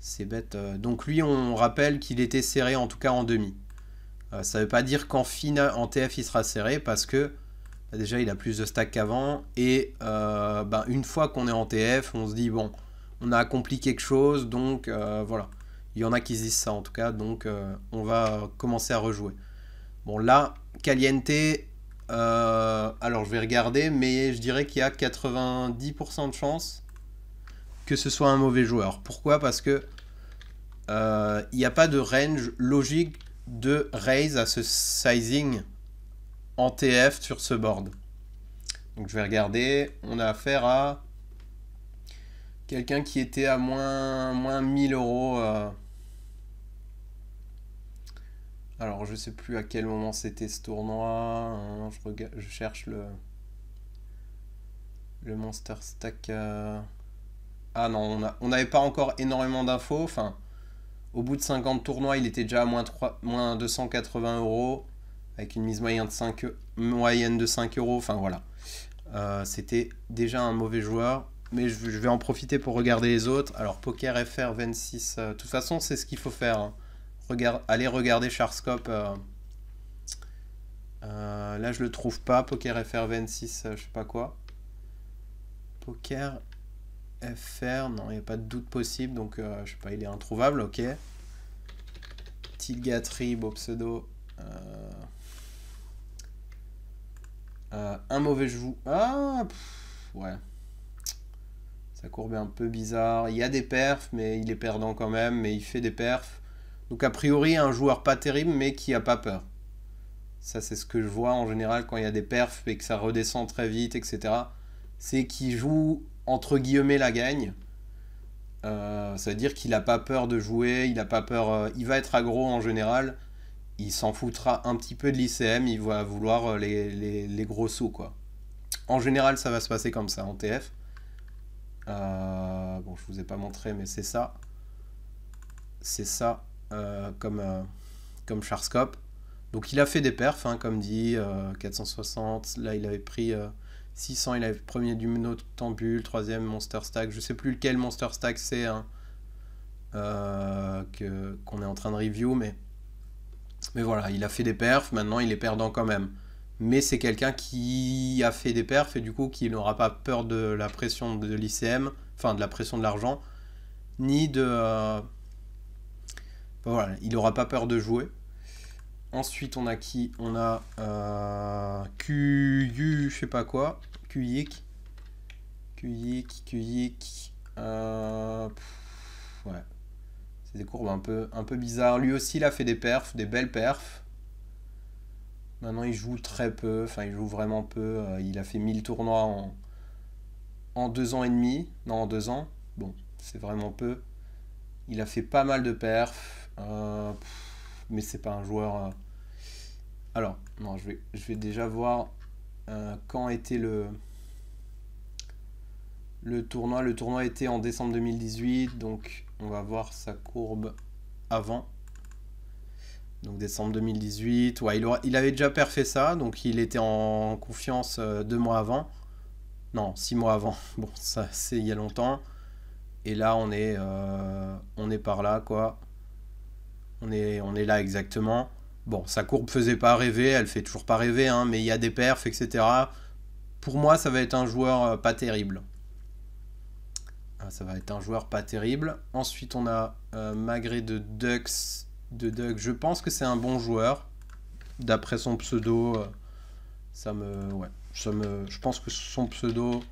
C'est bête. Euh, donc lui, on rappelle qu'il était serré en tout cas en demi. Ça euh, ça veut pas dire qu'en en TF il sera serré parce que bah, déjà il a plus de stacks qu'avant, et euh, bah, une fois qu'on est en TF, on se dit, bon, on a accompli quelque chose, donc euh, voilà. Il y en a qui disent ça en tout cas, donc euh, on va commencer à rejouer. Bon là, Caliente, alors je vais regarder, mais je dirais qu'il y a 90% de chance que ce soit un mauvais joueur. Pourquoi Parce que il n'y a pas de range logique de raise à ce sizing en TF sur ce board. Donc je vais regarder, on a affaire à quelqu'un qui était à moins, moins 1000 euros. Euh. Alors je sais plus à quel moment c'était ce tournoi, hein. je, cherche le, le Monster Stack. Euh. Ah non, on n'avait pas encore énormément d'infos, au bout de 50 tournois il était déjà à moins, 3, moins 280 euros avec une mise moyenne de 5, moyenne de euros. Enfin voilà. Euh, c'était déjà un mauvais joueur. Mais je, vais en profiter pour regarder les autres. Alors Poker FR 26. Euh, de toute façon, c'est ce qu'il faut faire. Hein. allez regarder Char euh, euh, là, je le trouve pas. Poker FR 26, je sais pas quoi. Poker FR, non, il n'y a pas de doute possible. Donc, je sais pas, il est introuvable, ok. Tilgatrib beau pseudo. Euh, un mauvais joueur... Ah, ouais. Sa courbe un peu bizarre. Il y a des perfs, mais il est perdant quand même. Mais il fait des perfs. Donc a priori, un joueur pas terrible, mais qui a pas peur. Ça, c'est ce que je vois en général quand il y a des perfs et que ça redescend très vite, etc. C'est qu'il joue entre guillemets la gagne. cest euh, ça veut dire qu'il n'a pas peur de jouer, il a pas peur. Euh, il va être aggro en général il s'en foutra un petit peu de l'ICM, il va vouloir euh, les, gros sous, quoi. En général, ça va se passer comme ça en TF. Euh, bon, je vous ai pas montré, mais c'est ça. C'est ça euh, comme, comme Donc il a fait des perfs, hein, comme dit, 460, là il avait pris 600, il avait premier du Notambule, troisième Monster Stack, je sais plus lequel Monster Stack c'est, hein, qu'on est en train de review, mais mais voilà, il a fait des perfs, maintenant il est perdant quand même. Mais c'est quelqu'un qui a fait des perfs et du coup qui n'aura pas peur de la pression de l'ICM, enfin de la pression de l'argent, ni de... Euh, voilà, il n'aura pas peur de jouer. Ensuite, on a qui On a euh, je sais pas quoi. QYIC. QYIC, QYIC. ouais des courbes un peu, un peu bizarres. Lui aussi, il a fait des perfs, des belles perfs. Maintenant, il joue très peu, enfin, il joue vraiment peu. Euh, il a fait 1000 tournois en, en deux ans et demi. Non, en deux ans. Bon, c'est vraiment peu. Il a fait pas mal de perfs. Euh, mais c'est pas un joueur. Euh. Alors, non, je vais, je vais déjà voir quand était le, le tournoi. Le tournoi était en décembre 2018, donc on va voir sa courbe avant. Donc décembre 2018, ouais, il, avait déjà perfé ça, donc il était en confiance euh, deux mois avant. Non, six mois avant. Bon, ça c'est il y a longtemps. Et là on est, euh, on est par là quoi. On est, on est là exactement. Bon, sa courbe faisait pas rêver, elle fait toujours pas rêver, hein, mais il y a des perfs, etc. Pour moi, ça va être un joueur euh, pas terrible. Ah, ça va être un joueur pas terrible. Ensuite, on a euh, Magré de Dux. De Ducks, Je pense que c'est un bon joueur. D'après son pseudo, euh, ça me... Ouais. Ça me, je pense que son pseudo,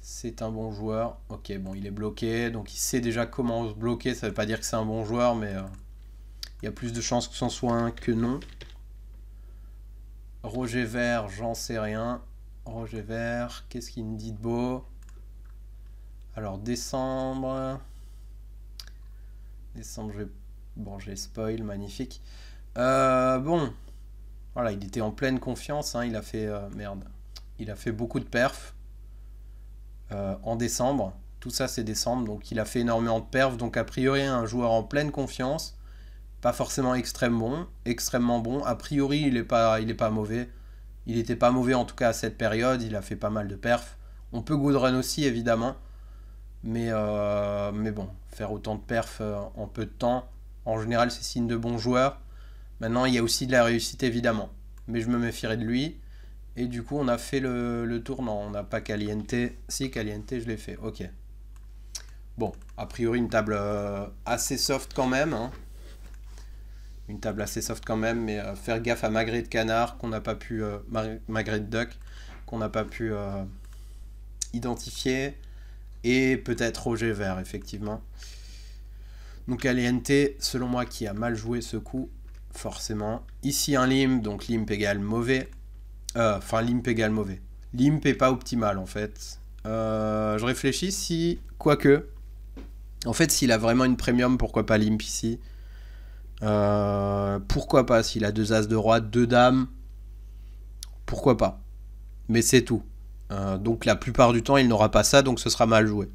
c'est un bon joueur. Ok, bon, il est bloqué, donc il sait déjà comment se bloquer. Ça ne veut pas dire que c'est un bon joueur, mais euh, il y a plus de chances que ce soit un que non. Roger Vert, j'en sais rien. Roger Vert, qu'est-ce qu'il me dit de beau alors décembre. Décembre, Bon, j'ai spoil, magnifique. Euh, bon. Voilà, il était en pleine confiance. Hein, il a fait. Euh, merde. Il a fait beaucoup de perfs. Euh, en décembre. Tout ça, c'est décembre. Donc il a fait énormément de perfs. Donc a priori, un joueur en pleine confiance. Pas forcément extrêmement bon. Extrêmement bon. A priori, il n'est pas, il est pas mauvais. Il n'était pas mauvais en tout cas à cette période. Il a fait pas mal de perfs. On peut Goodrun aussi, évidemment. Mais, euh, mais bon, faire autant de perfs euh, en peu de temps, en général, c'est signe de bon joueur. Maintenant, il y a aussi de la réussite, évidemment. Mais je me méfierais de lui. Et du coup, on a fait le, le tournant. On n'a pas Caliente. Si, Caliente, je l'ai fait. Ok. Bon, a priori, une table euh, assez soft quand même. Hein. Une table assez soft quand même. Mais faire gaffe à Magret de Canard, qu'on n'a pas pu. Magret de Duck, qu'on n'a pas pu identifier et peut-être Roger Vert, effectivement. Donc Aliente, selon moi, qui a mal joué ce coup, forcément. Ici un limp, donc limp égale mauvais. Euh, enfin, limp égale mauvais. Limp est pas optimal, en fait. Euh, je réfléchis si... Quoique... En fait, s'il a vraiment une premium, pourquoi pas limp ici euh, Pourquoi pas S'il a deux as de roi, deux dames, pourquoi pas Mais c'est tout. Euh, donc la plupart du temps, il n'aura pas ça, donc ce sera mal joué.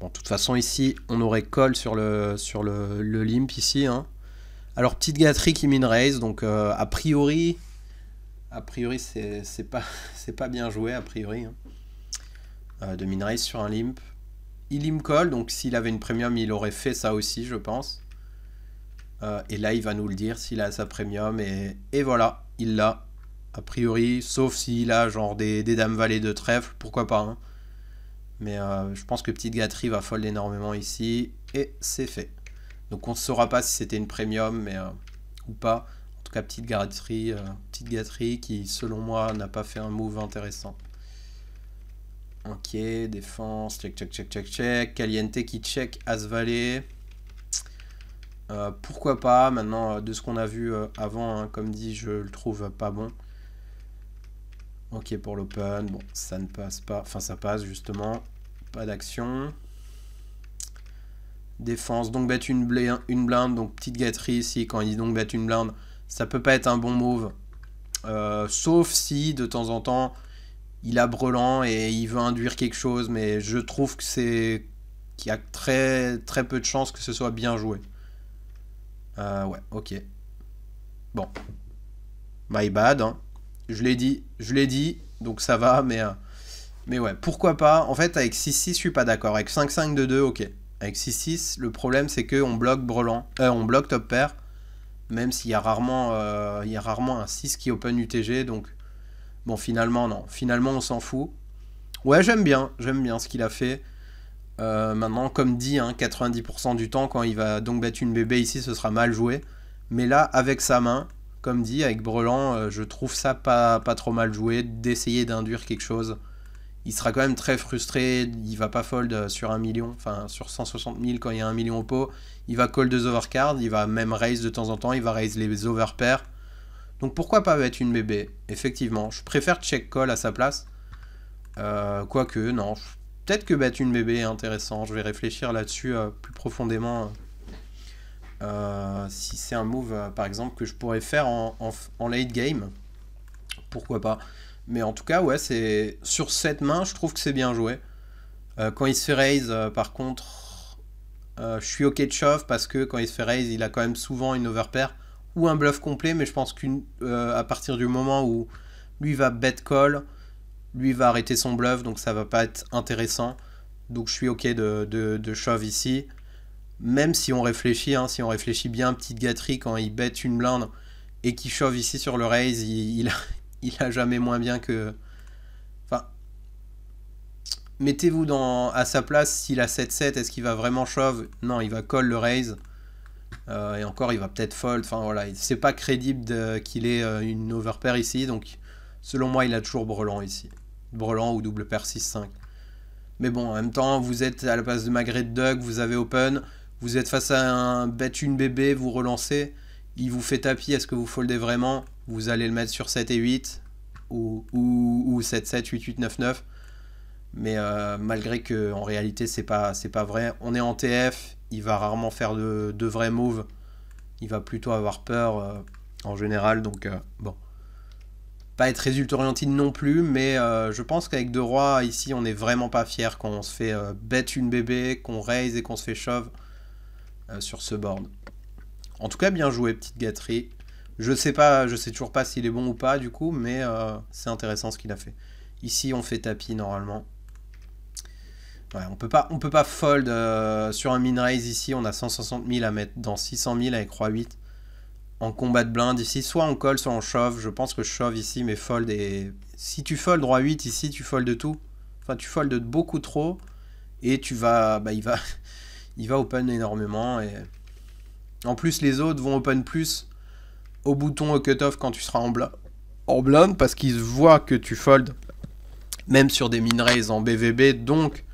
Bon, de toute façon, ici, on aurait call sur le, sur le, limp, ici. Hein. Alors, petite gâterie qui mine raise, donc euh, a priori, a priori, c'est pas, pas bien joué, a priori, hein. euh, de mine raise sur un limp. Il limp call, donc s'il avait une premium, il aurait fait ça aussi, je pense. et là, il va nous le dire s'il a sa premium, et, et voilà, il l'a a priori, sauf s'il a genre des, dames valets de trèfle, pourquoi pas. Hein. Mais euh, je pense que Petite Gâterie va fold énormément ici, et c'est fait. Donc on ne saura pas si c'était une premium mais, euh, ou pas. En tout cas, Petite Gâterie, euh, petite gâterie qui, selon moi, n'a pas fait un move intéressant. Ok, défense, check, check, check, check, check. Caliente qui check, As Valet. pourquoi pas Maintenant, de ce qu'on a vu avant, hein, comme dit, je le trouve pas bon. Ok pour l'open. Bon, ça ne passe pas. Enfin, ça passe justement. Pas d'action. Défense. Donc bête une, blinde. Hein, une blinde donc petite gâterie ici. Quand il dit donc bête une blinde, ça peut pas être un bon move. Euh, sauf si de temps en temps il a brelant et il veut induire quelque chose. Mais je trouve que c'est qu'il y a très très peu de chances que ce soit bien joué. Euh, ouais, ok. Bon. My bad. Hein. Je l'ai dit, je l'ai dit, donc ça va, mais, euh, mais ouais, pourquoi pas. En fait, avec 6-6, je suis pas d'accord. Avec 5-5 de 2, ok. Avec 6-6, le problème c'est que on bloque euh, on bloque top pair, même s'il y a rarement, euh, y rarement un 6 qui open UTG, donc bon finalement non, finalement on s'en fout. Ouais, j'aime bien, j'aime bien ce qu'il a fait. maintenant, comme dit, 90% hein, du temps, quand il va donc battre une bébé ici, ce sera mal joué. Mais là, avec sa main, comme dit, avec Brelan, euh, je trouve ça pas, pas trop mal joué, d'essayer d'induire quelque chose. Il sera quand même très frustré, il va pas fold sur un million, enfin sur 160 000 quand il y a un million au pot. Il va call deux overcards, il va même raise de temps en temps, il va raise les overpairs. Donc pourquoi pas mettre une bébé Effectivement, je préfère check call à sa place. Euh, quoique, non, peut-être que battre une bébé est intéressant, je vais réfléchir là-dessus euh, plus profondément. Euh, si c'est un move, euh, par exemple, que je pourrais faire en, late game, pourquoi pas. Mais en tout cas, ouais, c'est sur cette main, je trouve que c'est bien joué. Euh, quand il se fait raise, par contre, je suis ok de shove parce que quand il se fait raise, il a quand même souvent une overpair ou un bluff complet, mais je pense qu'à partir du moment où lui va bet call, lui va arrêter son bluff, donc ça va pas être intéressant. Donc je suis ok de, de, de shove ici même si on réfléchit, hein, si on réfléchit bien, petite gâterie, quand il bête une blinde et qu'il chauffe ici sur le raise, il, il, a, jamais moins bien que. Enfin. Mettez-vous dans à sa place s'il a 7-7, est-ce qu'il va vraiment shove Non, il va call le raise. Euh, et encore, il va peut-être fold. Enfin voilà, c'est pas crédible qu'il ait euh, une overpair ici. Donc, selon moi, il a toujours brelan ici. Brelan ou double pair 6-5. Mais bon, en même temps, vous êtes à la place de Magret Doug, vous avez open. Vous êtes face à un bête une bébé, vous relancez, il vous fait tapis, est-ce que vous foldez vraiment Vous allez le mettre sur 7 et 8 ou, 7, 7, 8, 8, 9, 9. Mais euh, malgré que en réalité c'est pas, pas vrai, on est en TF, il va rarement faire de, vrais moves, il va plutôt avoir peur euh, en général, donc euh, bon. Pas être résulte orienté non plus, mais je pense qu'avec deux rois, ici, on n'est vraiment pas fier quand on se fait bête une bébé, qu'on raise et qu'on se fait shove. Euh, sur ce board. En tout cas, bien joué, petite gâterie. Je sais pas, je sais toujours pas s'il est bon ou pas du coup, mais euh, c'est intéressant ce qu'il a fait. Ici, on fait tapis normalement. on peut pas, on peut pas fold euh, sur un min raise ici. On a 160 000 à mettre dans 600 000 avec roi 8 en combat de blind ici. Soit on colle, soit on shove. Je pense que je shove ici, mais fold et si tu fold roi 8 ici, tu fold de tout. Enfin, tu fold de beaucoup trop et tu vas, bah, il va il va open énormément. Et... En plus, les autres vont open plus au bouton au cutoff quand tu seras en, blind en blind parce qu'ils voient que tu fold même sur des minerais en BVB. Donc,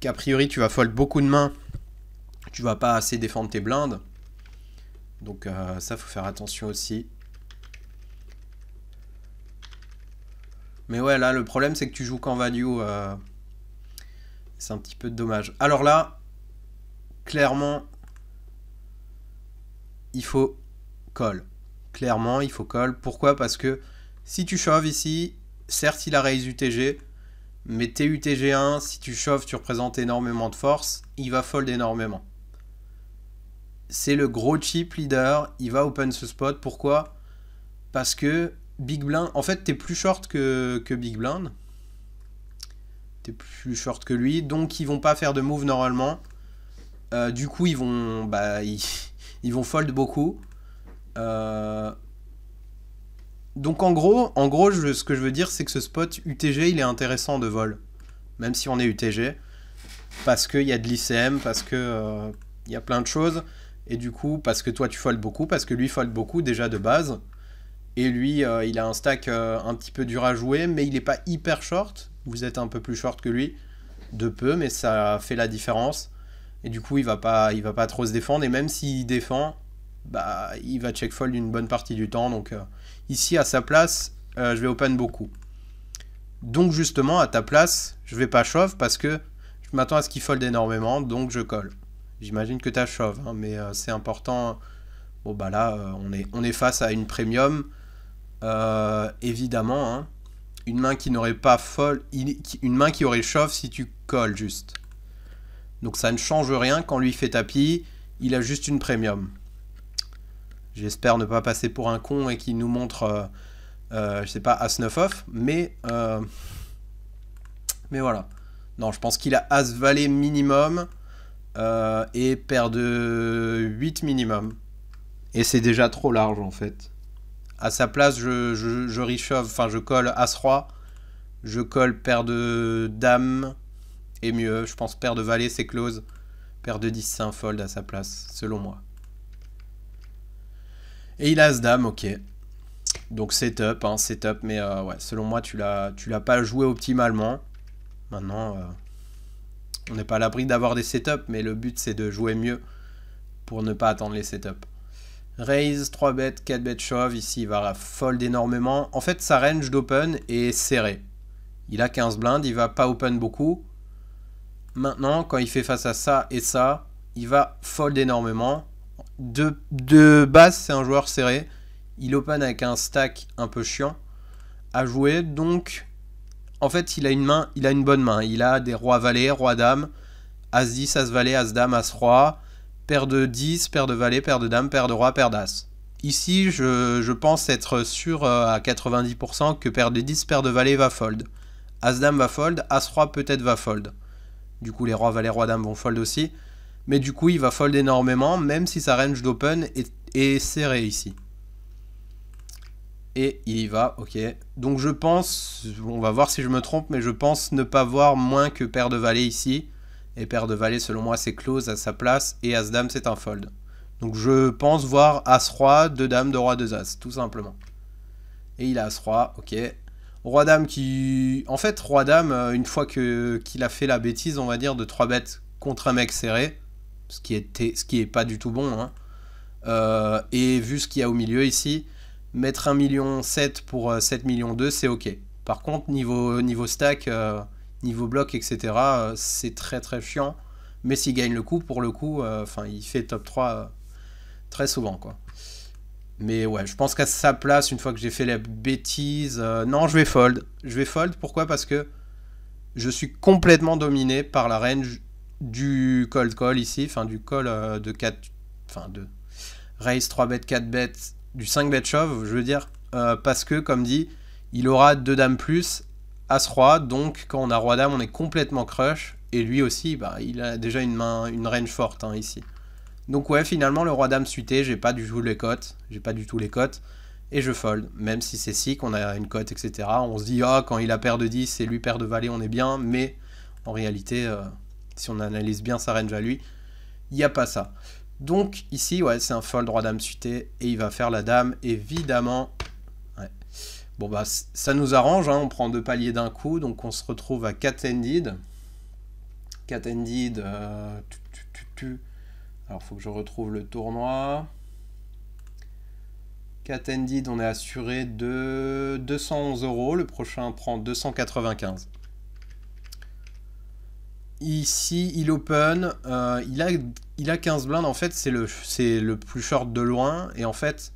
qu'a priori, tu vas fold beaucoup de mains. Tu vas pas assez défendre tes blindes. Donc, euh, ça, faut faire attention aussi. Mais ouais, là, le problème, c'est que tu joues qu'en value. Euh, c'est un petit peu dommage. Alors là, clairement, il faut call. Clairement, il faut call. Pourquoi Parce que si tu chauves ici, certes, il a raise UTG, mais TUTG1, si tu chauves, tu représentes énormément de force, il va fold énormément. C'est le gros chip leader, il va open ce spot. Pourquoi Parce que Big Blind, en fait, t'es plus short que, Big Blind. T'es plus short que lui, donc ils vont pas faire de move normalement. Euh, du coup, ils vont, bah, ils, vont fold beaucoup. Euh, donc en gros, en gros ce que je veux dire, c'est que ce spot UTG, il est intéressant de vol. Même si on est UTG. Parce qu'il y a de l'ICM, parce que euh, il y a plein de choses. Et du coup, parce que toi tu fold beaucoup, parce que lui fold beaucoup déjà de base. Et lui, il a un stack un petit peu dur à jouer, mais il n'est pas hyper short. Vous êtes un peu plus short que lui, de peu, mais ça fait la différence. Et du coup, il va pas, il va pas trop se défendre. Et même s'il défend, bah, il va check fold une bonne partie du temps. Donc euh, ici, à sa place, euh, je vais open beaucoup. Donc justement, à ta place, je vais pas shove parce que je m'attends à ce qu'il fold énormément, donc je colle. J'imagine que tu as shove, hein, mais euh, c'est important. Bon bah là, on, est, on est face à une premium, évidemment. Hein, une main qui n'aurait pas fold, une main qui aurait shove si tu colles juste. Donc ça ne change rien quand lui fait tapis, il a juste une premium. J'espère ne pas passer pour un con et qu'il nous montre, euh, euh je sais pas, As-9 off, mais, euh, mais voilà. Non, je pense qu'il a As-Valet minimum euh, et paire de 8 minimum. Et c'est déjà trop large en fait. À sa place, je, je, enfin je colle As-Roi, je colle paire de dames, mieux. Je pense paire de valet, c'est close. Paire de 10, c'est fold à sa place, selon moi. Et il a ce dame ok. Donc setup, hein, setup, mais euh, ouais, selon moi, tu l'as tu l'as pas joué optimalement. Maintenant, euh, on n'est pas à l'abri d'avoir des setups, mais le but, c'est de jouer mieux pour ne pas attendre les setups. Raise, 3 bet 4 bet shove. Ici, il va fold énormément. En fait, sa range d'open est serrée. Il a 15 blindes, il va pas open beaucoup. Maintenant, quand il fait face à ça et ça, il va fold énormément. De, de base, c'est un joueur serré. Il open avec un stack un peu chiant à jouer. Donc, en fait, il a une main, il a une bonne main. Il a des rois valets, roi dame, as 10, as valet, as dame, as roi, paire de 10, paire de valet, paire de dame, paire de roi, paire d'as. Ici, je, je, pense être sûr euh, à 90% que paire de 10, paire de valet va fold. As dame va fold, as roi peut-être va fold. Du coup, les rois, valets, rois, dames vont fold aussi. Mais du coup, il va fold énormément, même si sa range d'open est, est serrée ici. Et il y va, ok. Donc je pense, on va voir si je me trompe, mais je pense ne pas voir moins que paire de valet ici. Et paire de valets, selon moi, c'est close à sa place. Et as dame, c'est un fold. Donc je pense voir as roi, deux dames, deux rois, deux as, tout simplement. Et il a as roi, ok. Roi Dame qui. En fait, Roi Dame, euh, une fois que qu'il a fait la bêtise, on va dire, de 3 bêtes contre un mec serré, ce qui, était, ce qui est pas du tout bon, hein. Euh, et vu ce qu'il y a au milieu ici, mettre 1,7 million pour 7 euh, millions c'est ok. Par contre, niveau, niveau stack, niveau bloc, etc., c'est très très chiant. Mais s'il gagne le coup, pour le coup, il fait top 3 très souvent, quoi. Mais ouais, je pense qu'à sa place, une fois que j'ai fait la bêtise, euh, non, je vais fold. Je vais fold, pourquoi Parce que je suis complètement dominé par la range du cold call ici, enfin du call euh, de 4, enfin de raise 3 bet 4 bet, du 5 bet shove, je veux dire, euh, parce que comme dit, il aura 2 dames plus, à ce roi, donc quand on a roi dame, on est complètement crush, et lui aussi, bah, il a déjà une main, une range forte hein, ici. Donc ouais, finalement, le roi dame suité, j'ai pas du tout les cotes, j'ai pas du tout les cotes, et je fold, même si c'est si qu'on a une cote, etc. On se dit, ah, quand il a paire de 10 et lui paire de valet, on est bien, mais en réalité, euh, si on analyse bien sa range à lui, il n'y a pas ça. Donc ici, ouais, c'est un fold roi dame suité, et il va faire la dame, évidemment. Bon bah, ça nous arrange, hein, on prend deux paliers d'un coup, donc on se retrouve à 4-ended. 4-ended, euh, tu, tu, tu, alors, il faut que je retrouve le tournoi. Catendid, on est assuré de 211 euros. Le prochain prend 295. Ici, il open. Euh, il, a, 15 blindes. En fait, c'est le, plus short de loin. Et en fait,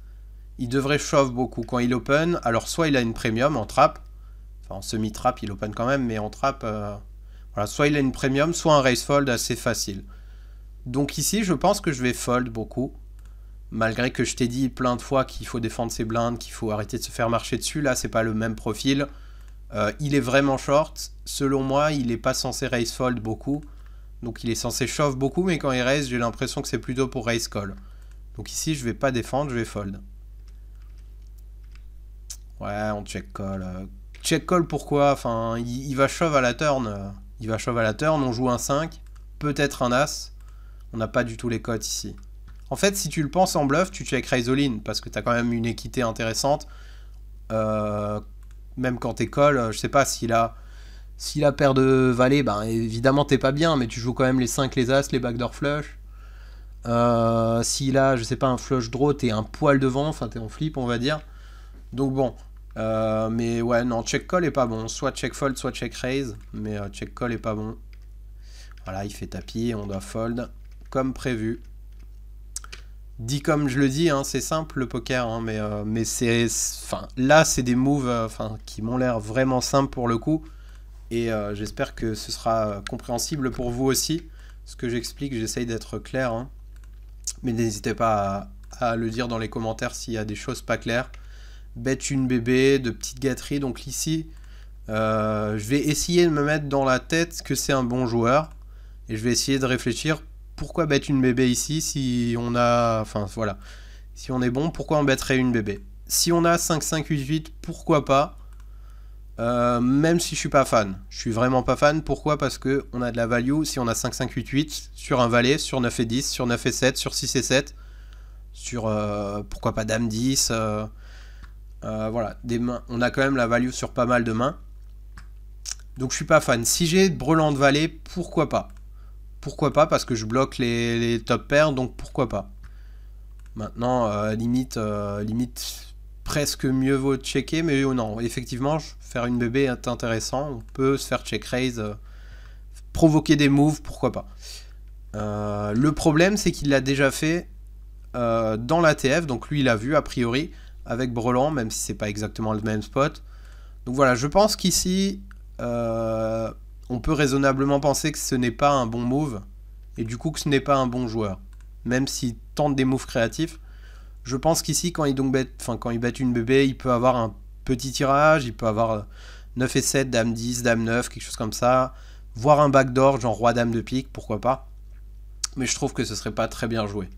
il devrait shove beaucoup quand il open. Alors, soit il a une premium en trap. Enfin, en semi-trap, il open quand même. Mais en trap, euh, voilà, soit il a une premium, soit un race fold assez facile. Donc ici, je pense que je vais fold beaucoup. Malgré que je t'ai dit plein de fois qu'il faut défendre ses blindes, qu'il faut arrêter de se faire marcher dessus, là c'est pas le même profil. Euh, il est vraiment short. Selon moi, il n'est pas censé raise fold beaucoup. Donc il est censé shove beaucoup, mais quand il raise, j'ai l'impression que c'est plutôt pour raise call. Donc ici, je vais pas défendre, je vais fold. Ouais, on check call. Euh. Check call pourquoi Enfin, il, il, va shove à la turn. Euh. Il va shove à la turn, on joue un 5, peut-être un as. On n'a pas du tout les cotes ici. En fait, si tu le penses en bluff, tu check raise all-in, parce que tu as quand même une équité intéressante. Euh, même quand t'es call, euh, je sais pas, s'il a, s'il a paire de valets, ben évidemment t'es pas bien, mais tu joues quand même les 5, les as, les backdoor flush. Euh, s'il a, je sais pas, un flush draw, t'es un poil devant, enfin t'es en flip, on va dire. Donc bon, mais ouais, non, check call est pas bon. Soit check fold, soit check raise, mais check call est pas bon. Voilà, il fait tapis, on doit fold comme prévu. Dit comme je le dis, hein, c'est simple le poker, hein, mais, euh, mais c'est, enfin, là c'est des moves euh, enfin, qui m'ont l'air vraiment simples pour le coup. Et euh, j'espère que ce sera compréhensible pour vous aussi. Ce que j'explique, j'essaye d'être clair. Hein. Mais n'hésitez pas à, le dire dans les commentaires s'il y a des choses pas claires. Bête une bébé, de petites gâteries. Donc ici, je vais essayer de me mettre dans la tête que c'est un bon joueur. Et je vais essayer de réfléchir pourquoi bête une bébé ici si on a... Enfin voilà. Si on est bon, pourquoi on bêterait une bébé Si on a 5, 5, 8, 8, pourquoi pas euh, Même si je suis pas fan. Je suis vraiment pas fan. Pourquoi Parce que on a de la value si on a 5, 5, 8, 8 sur un valet, sur 9 et 10, sur 9 et 7, sur 6 et 7, sur euh, pourquoi pas dame 10. Euh, voilà, des mains. On a quand même la value sur pas mal de mains. Donc je suis pas fan. Si j'ai brelan de valet, pourquoi pas pourquoi pas, parce que je bloque les, top pairs, donc pourquoi pas. Maintenant, euh, limite, euh, limite, presque mieux vaut checker, mais oh non, effectivement, faire une bébé est intéressant, on peut se faire check raise, euh, provoquer des moves, pourquoi pas. le problème, c'est qu'il l'a déjà fait dans l'ATF, donc lui, il a vu, a priori, avec Brelan, même si c'est pas exactement le même spot. Donc voilà, je pense qu'ici on peut raisonnablement penser que ce n'est pas un bon move et du coup que ce n'est pas un bon joueur. Même s'il tente des moves créatifs, je pense qu'ici, quand, il donc bat une bébé, il peut avoir un petit tirage, il peut avoir 9 et 7, dame 10, dame 9, quelque chose comme ça, Voir un backdoor, genre roi dame de pique, pourquoi pas. Mais je trouve que ce serait pas très bien joué.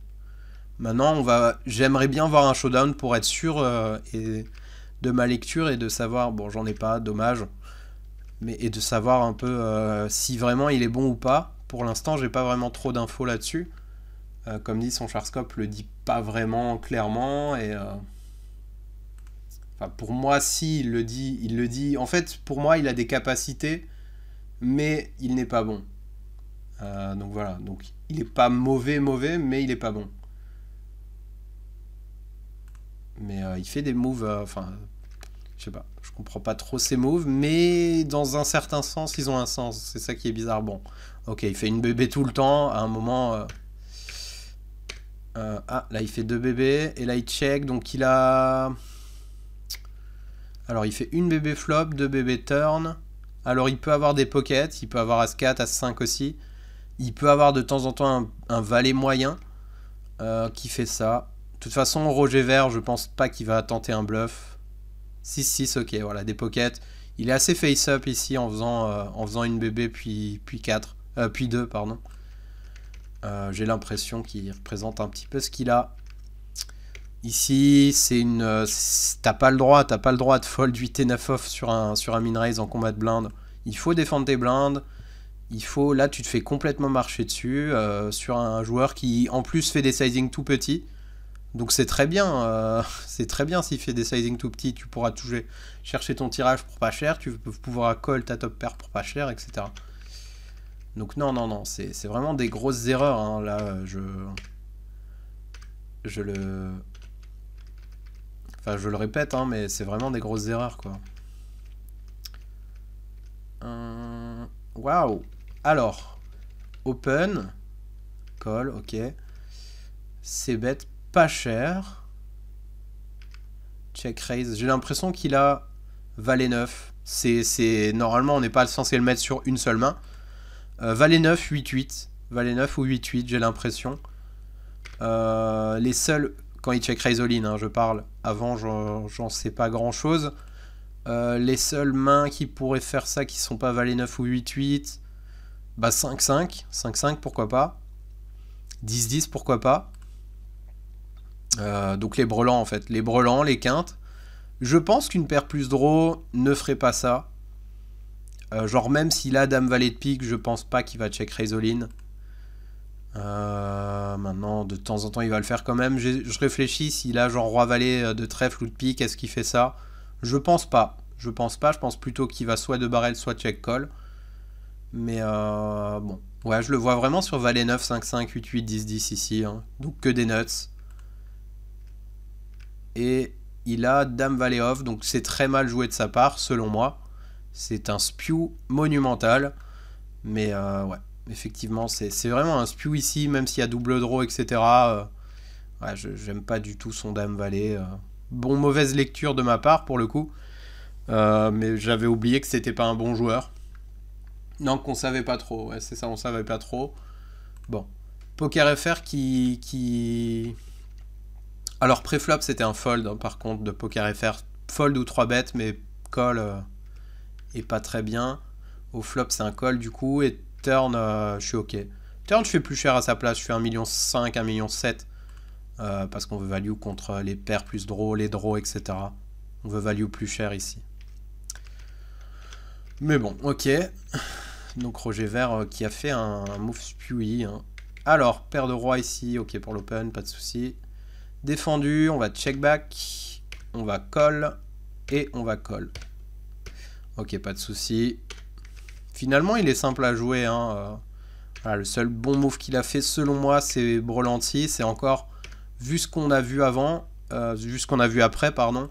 Maintenant, j'aimerais bien voir un showdown pour être sûr euh, de ma lecture et de savoir, bon, j'en ai pas, dommage mais, et de savoir un peu euh, si vraiment il est bon ou pas. Pour l'instant, j'ai pas vraiment trop d'infos là-dessus. Euh, comme dit, son Charscope le dit pas vraiment clairement et euh, Enfin, pour moi, si, il le dit, il le dit. En fait, pour moi, il a des capacités, mais il n'est pas bon. donc voilà, donc il n'est pas mauvais, mauvais, mais il n'est pas bon. Mais il fait des moves, enfin, je sais pas. Je comprends pas trop ces moves, mais dans un certain sens, ils ont un sens. C'est ça qui est bizarre. Bon, ok, il fait une bébé tout le temps. À un moment. Euh, euh, ah, là, il fait deux bébés. Et là, il check. Donc, il a. Alors, il fait une bébé flop, deux bébés turn. Alors, il peut avoir des pockets. Il peut avoir As-4, As-5 aussi. Il peut avoir de temps en temps un, valet moyen euh, qui fait ça. De toute façon, Roger Vert, je pense pas qu'il va tenter un bluff. 6-6, ok, voilà, des pockets. Il est assez face-up ici en faisant, euh, en faisant une bébé puis, puis 4, euh, puis 2, pardon. Euh, j'ai l'impression qu'il représente un petit peu ce qu'il a. Ici, c'est une. T'as pas le droit, t'as pas le droit de fold 8 et 9 off sur un, sur un min-raise en combat de blindes. Il faut défendre tes blindes. Il faut. Là, tu te fais complètement marcher dessus. sur un joueur qui, en plus, fait des sizing tout petits. Donc c'est très bien, euh, c'est très bien s'il fait des sizing tout petit, tu pourras toujours chercher ton tirage pour pas cher, tu peux pouvoir call ta top pair pour pas cher, etc. Donc non, non, non, c'est vraiment des grosses erreurs, hein. là, je... Je le... Enfin, je le répète, hein, mais c'est vraiment des grosses erreurs, quoi. Euh, waouh Alors, open, call, ok. C'est bête pas cher. Check raise. J'ai l'impression qu'il a valet 9. C'est, Normalement, on n'est pas censé le mettre sur une seule main. Euh, valet 9, 8-8. Valet 9 ou 8-8, j'ai l'impression. Euh, les seuls... Quand il check raise all hein, je parle. Avant, j'en, sais pas grand-chose. Euh, les seules mains qui pourraient faire ça, qui sont pas valet 9 ou 8-8... Bah 5-5. 5-5, pourquoi pas. 10-10, pourquoi pas. Euh, donc les brelans en fait, les brelans, les quintes. Je pense qu'une paire plus draw ne ferait pas ça. Euh, genre même si a dame valet de pique, je pense pas qu'il va check Résoline. Euh, maintenant, de temps en temps, il va le faire quand même. Je réfléchis s'il a genre roi valet de trèfle ou de pique, est-ce qu'il fait ça Je pense pas. Je pense pas. Je pense plutôt qu'il va soit de barrel, soit check call. Mais bon, ouais, je le vois vraiment sur valet 9, 5, 5, 8, 8, 10, 10 ici. Hein. Donc que des nuts et il a Dame Valet off, donc c'est très mal joué de sa part, selon moi. C'est un spew monumental, mais euh, ouais, effectivement, c'est vraiment un spew ici, même s'il y a double draw, etc. Euh, ouais, j'aime pas du tout son Dame Valet. Euh. Bon, mauvaise lecture de ma part, pour le coup, mais j'avais oublié que c'était pas un bon joueur. Non, qu'on savait pas trop, ouais, c'est ça, on savait pas trop. Bon. Poker FR qui, qui, alors préflop c'était un fold hein, par contre de Poker FR, fold ou 3 bêtes mais call et euh, est pas très bien. Au flop c'est un call du coup et turn euh, je suis ok. Turn je fais plus cher à sa place, je fais 1,5 million, 1,7 million euh, parce qu'on veut value contre les paires plus draw, les draws etc. On veut value plus cher ici. Mais bon, ok. Donc Roger Vert qui a fait un, move spewy. Hein. Alors, paire de roi ici, ok pour l'open, pas de souci défendu, on va check back, on va call et on va call. Ok, pas de souci. Finalement, il est simple à jouer. Hein, euh, le seul bon move qu'il a fait, selon moi, c'est brolanti C'est encore, vu ce qu'on a vu avant, euh, vu ce qu'on a vu après, pardon,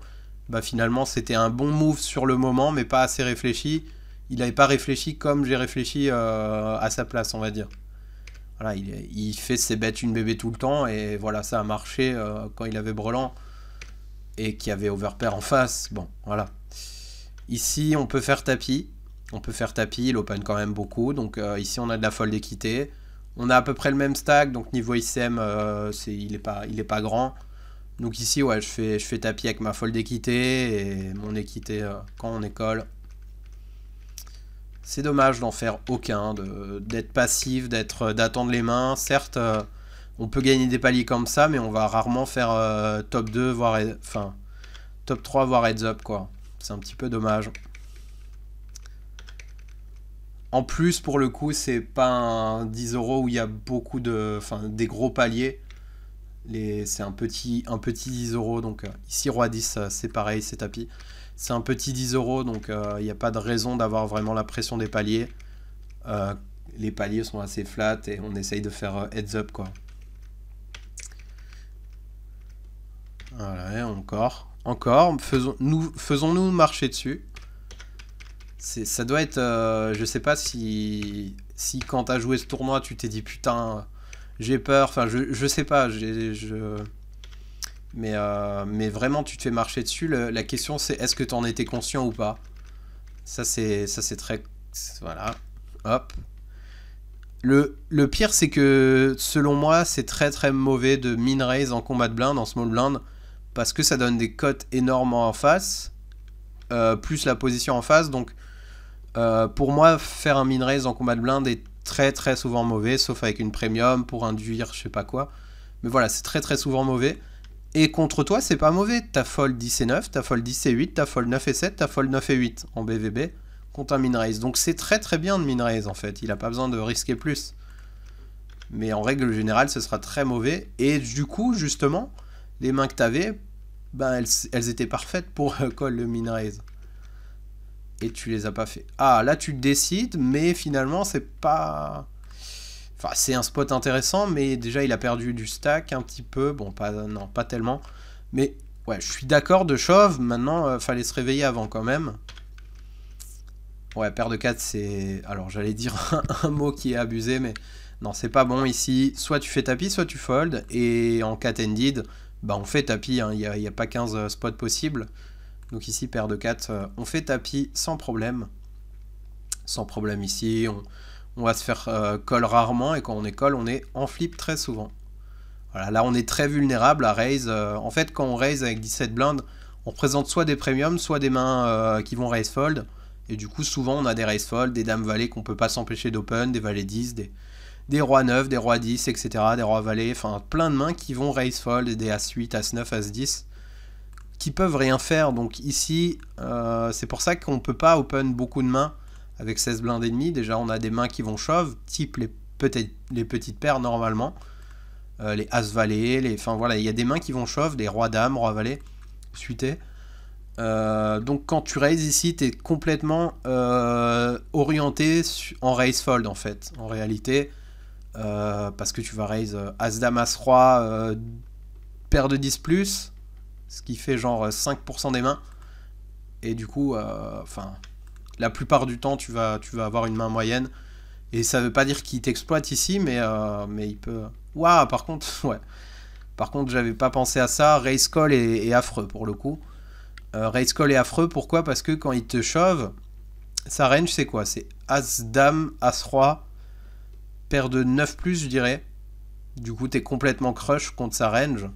bah, finalement, c'était un bon move sur le moment, mais pas assez réfléchi. Il n'avait pas réfléchi comme j'ai réfléchi euh, à sa place, on va dire voilà, il, fait ses bêtes une bébé tout le temps et voilà, ça a marché euh, quand il avait Brelan et qu'il y avait Overpair en face. Bon, voilà. Ici, on peut faire tapis. On peut faire tapis, il open quand même beaucoup. Donc euh, ici, on a de la folle d'équité. On a à peu près le même stack, donc niveau ICM, euh, il n'est pas, est pas grand. Donc ici, ouais, je fais, je fais tapis avec ma folle d'équité et mon équité quand on école. C'est dommage d'en faire aucun, d'être passif, d'être, d'attendre les mains. Certes, euh, on peut gagner des paliers comme ça, mais on va rarement faire euh, top 2, voire enfin, top 3, voire heads up, quoi. C'est un petit peu dommage. En plus, pour le coup, c'est pas un 10 euros où il y a beaucoup de, enfin, des gros paliers. c'est un petit, un petit 10 euros. Donc euh, ici, roi 10, c'est pareil, c'est tapis. C'est un petit 10 euros, donc euh, il n'y a pas de raison d'avoir vraiment la pression des paliers. Euh, les paliers sont assez flats et on essaye de faire euh, heads up quoi. Voilà, encore, encore, faisons-nous faisons -nous marcher dessus. Ça doit être, Je je sais pas si, si quand as joué ce tournoi, tu t'es dit putain, j'ai peur, enfin je, sais pas, je, mais, euh, mais vraiment, tu te fais marcher dessus. la question, c'est est-ce que tu en étais conscient ou pas Ça, c'est très... Voilà. Hop. Le, pire, c'est que, selon moi, c'est très très mauvais de min raise en combat de blind, en small blind, parce que ça donne des cotes énormes en face, euh, plus la position en face. Donc, euh, pour moi, faire un min en combat de blind est très très souvent mauvais, sauf avec une premium pour induire je sais pas quoi. Mais voilà, c'est très très souvent mauvais. Et contre toi, c'est pas mauvais. T'as fold 10 et 9, t'as fold 10 et 8, t'as fold 9 et 7, t'as fold 9 et 8 en BVB contre un min-raise. Donc c'est très très bien de min-raise en fait. Il a pas besoin de risquer plus. Mais en règle générale, ce sera très mauvais. Et du coup, justement, les mains que t'avais, ben, elles, elles, étaient parfaites pour euh, call le min-raise. Et tu les as pas fait. Ah, là tu décides, mais finalement, c'est pas... Enfin, c'est un spot intéressant, mais déjà il a perdu du stack un petit peu. Bon, pas, non, pas tellement. Mais ouais, je suis d'accord de Chauve. Maintenant, euh, fallait se réveiller avant quand même. Ouais, paire de 4, c'est. Alors j'allais dire un, mot qui est abusé, mais non, c'est pas bon ici. Soit tu fais tapis, soit tu fold. Et en cat ended, bah on fait tapis. Hein. Il n'y a, y a, pas 15 euh, spots possibles. Donc ici, paire de 4, euh, on fait tapis sans problème. Sans problème ici. On on va se faire euh, call rarement et quand on est call, on est en flip très souvent. Voilà, là on est très vulnérable à raise. Euh, en fait, quand on raise avec 17 blindes, on présente soit des premiums, soit des mains euh, qui vont raise fold. Et du coup, souvent on a des raise fold, des dames valets qu'on peut pas s'empêcher d'open, des valets 10, des, des rois 9, des rois 10, etc., des rois valets, enfin plein de mains qui vont raise fold, des as 8, as 9, as 10 qui peuvent rien faire. Donc ici, euh, c'est pour ça qu'on peut pas open beaucoup de mains avec 16 blindes et déjà on a des mains qui vont chauve, type les, les petites paires normalement. Euh, les as valets, les. Enfin voilà, il y a des mains qui vont chauve, des rois dames, rois valets, suité. Euh, donc quand tu raises ici, tu es complètement euh, orienté en raise fold en fait, en réalité. parce que tu vas raise as dame, as roi, paire de 10 plus, ce qui fait genre 5% des mains. Et du coup, enfin, la plupart du temps, tu vas, tu vas avoir une main moyenne. Et ça veut pas dire qu'il t'exploite ici, mais, euh, mais il peut. Waouh, par contre, ouais. Par contre, j'avais pas pensé à ça. Race Call est, affreux pour le coup. Euh, race est affreux, pourquoi Parce que quand il te shove, sa range c'est quoi C'est As Dame, As Roi, paire de 9 plus, je dirais. Du coup, t'es complètement crush contre sa range.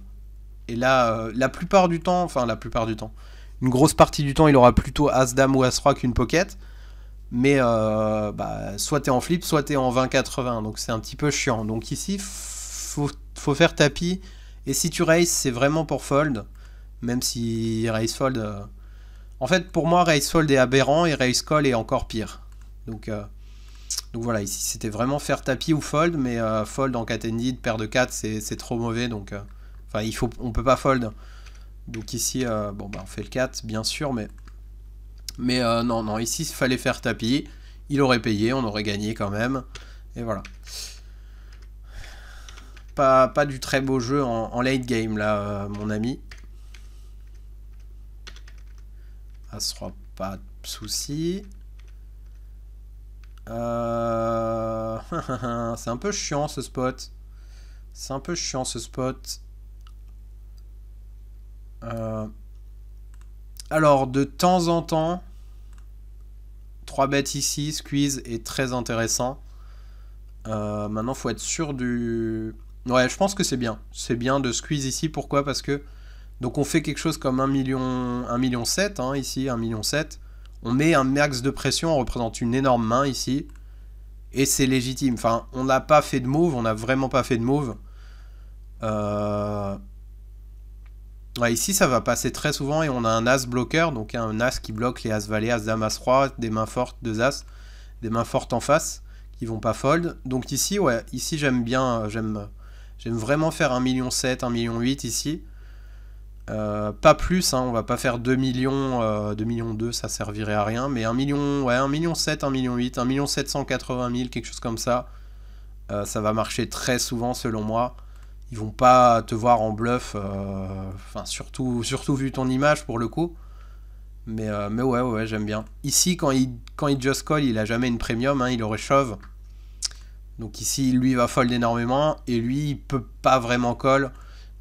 Et là, euh, la plupart du temps, enfin, la plupart du temps, une grosse partie du temps, il aura plutôt As-Dame ou As-Roi qu'une pocket. Mais euh, bah, soit t'es en flip, soit es en 20-80. Donc c'est un petit peu chiant. Donc ici, faut, faire tapis. Et si tu raise, c'est vraiment pour fold. Même si raise fold. Euh, en fait, pour moi, raise fold est aberrant et raise call est encore pire. Donc, euh, donc voilà, ici c'était vraiment faire tapis ou fold. Mais fold en 4 ended paire de 4, c'est trop mauvais. Donc enfin, il faut, on peut pas fold. Donc ici, euh, bon, bah, on fait le 4, bien sûr, mais... Mais euh, non, non, ici, il fallait faire tapis. Il aurait payé, on aurait gagné quand même. Et voilà. Pas, pas du très beau jeu en, late game, là, euh, mon ami. Ça sera pas de souci. C'est un peu chiant, ce spot. C'est un peu chiant, ce spot. Euh, alors, de temps en temps, 3 bêtes ici, squeeze est très intéressant. Euh, maintenant, faut être sûr du... Ouais, je pense que c'est bien. C'est bien de squeeze ici. Pourquoi Parce que... Donc on fait quelque chose comme 1 million, 1 million 7, hein, ici, 1 million 7. On met un max de pression, on représente une énorme main ici. Et c'est légitime. Enfin, on n'a pas fait de move, on n'a vraiment pas fait de move. Euh ici, ça va passer très souvent et on a un as bloqueur, donc un as qui bloque les as valets, as dame, as des mains fortes, deux as, des mains fortes en face qui vont pas fold. Donc ici, ouais, ici j'aime bien, j'aime vraiment faire 1,7 million, 1,8 million ici. Euh, pas plus, hein, on va pas faire 2 millions, 2 euh, millions 2, ça servirait à rien, mais 1 million, ouais, million 7, 1 million 8, 1 780 000, quelque chose comme ça. Euh, ça va marcher très souvent selon moi ils vont pas te voir en bluff, euh, enfin surtout, surtout vu ton image pour le coup. Mais, euh, mais ouais, ouais, j'aime bien. Ici, quand il, quand il just call, il a jamais une premium, hein, il aurait shove. Donc ici, lui il va fold énormément et lui, il peut pas vraiment call.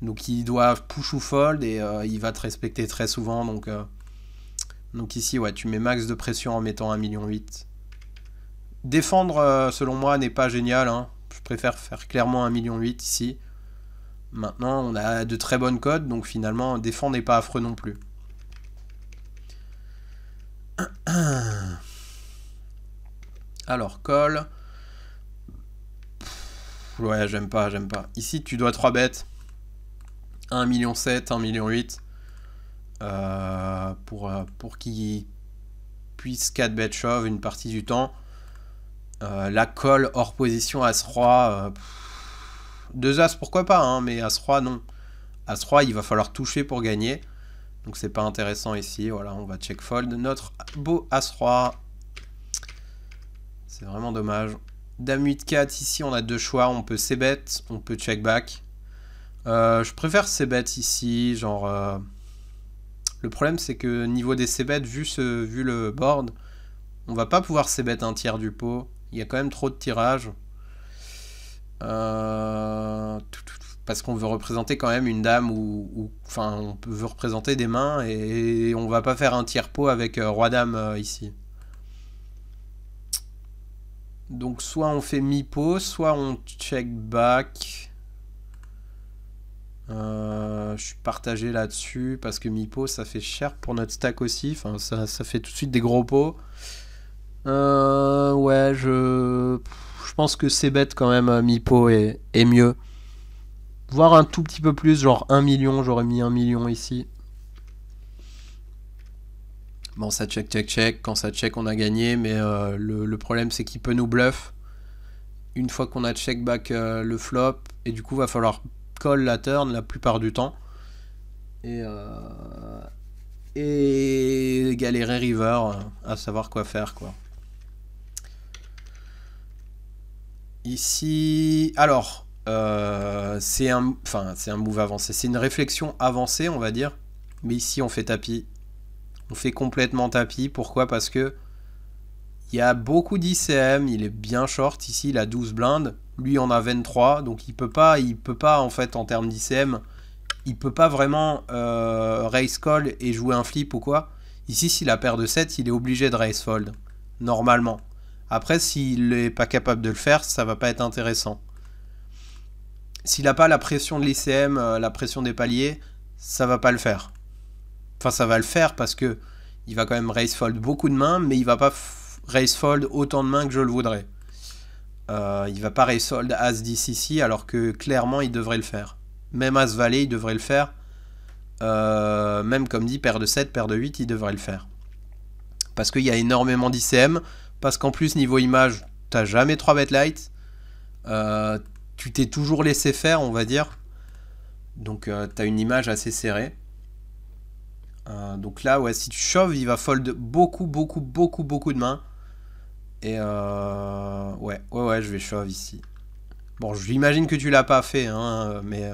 Donc il doit push ou fold et euh, il va te respecter très souvent. Donc, donc ici, ouais, tu mets max de pression en mettant 1,8 million. Défendre, selon moi, n'est pas génial. Hein. Je préfère faire clairement 1,8 million ici. Maintenant, on a de très bonnes codes, donc finalement, défendre n'est pas affreux non plus. Alors, colle Ouais, j'aime pas, j'aime pas. Ici, tu dois 3 bêtes. 1,7 million, 1,8 million. Euh, pour, euh, pour qu'il puisse 4 bêtes shove une partie du temps. Euh, la colle hors position As-Roi. Euh, deux As, pourquoi pas, hein, mais As-Roi, non. As-Roi, il va falloir toucher pour gagner. Donc c'est pas intéressant ici. Voilà, on va check fold. Notre beau As-Roi. C'est vraiment dommage. Dame 8-4, ici on a deux choix. On peut c-bet, on peut check back. Euh, je préfère c-bet ici. Genre. Euh, le problème c'est que niveau des c-bet, vu, ce... vu le board, on va pas pouvoir c-bet un tiers du pot. Il y a quand même trop de tirages. Euh, parce qu'on veut représenter quand même une dame ou, enfin on veut représenter des mains et, on va pas faire un tiers pot avec euh, roi dame euh, ici. Donc soit on fait mi pot, soit on check back. je suis partagé là-dessus parce que mi pot ça fait cher pour notre stack aussi. Enfin ça, ça fait tout de suite des gros pots. ouais je je pense que c'est bête quand même, euh, Mipo est, est mieux. Voir un tout petit peu plus, genre 1 million, j'aurais mis 1 million ici. Bon, ça check, check, check. Quand ça check, on a gagné, mais euh, le, problème, c'est qu'il peut nous bluff. Une fois qu'on a check back euh, le flop, et du coup, va falloir call la turn la plupart du temps. Et, et galérer river, à savoir quoi faire, quoi. Ici, alors, euh, c'est un, c'est un move avancé. C'est une réflexion avancée, on va dire. Mais ici, on fait tapis. On fait complètement tapis. Pourquoi Parce que il y a beaucoup d'ICM. Il est bien short ici. Il a 12 blindes. Lui en a 23. Donc il peut pas, il peut pas en fait en termes d'ICM, il peut pas vraiment race euh, raise call et jouer un flip ou quoi. Ici, s'il a paire de 7, il est obligé de raise fold normalement. Après, s'il n'est pas capable de le faire, ça va pas être intéressant. S'il n'a pas la pression de l'ICM, euh, la pression des paliers, ça va pas le faire. Enfin, ça va le faire parce que il va quand même raise fold beaucoup de mains, mais il va pas raise fold autant de mains que je le voudrais. Il euh, il va pas raise fold as 10 ici, alors que clairement il devrait le faire. Même as valet, il devrait le faire. Euh, même comme dit, paire de 7, paire de 8, il devrait le faire. Parce qu'il y a énormément d'ICM, parce qu'en plus, niveau image, tu t'as jamais 3 bêtes light. tu t'es toujours laissé faire, on va dire. Donc, euh, tu as une image assez serrée. Euh, donc là, ouais, si tu chauves, il va fold beaucoup, beaucoup, beaucoup, beaucoup de mains. Et euh, ouais, ouais, ouais, je vais shove ici. Bon, j'imagine que tu l'as pas fait, hein, mais,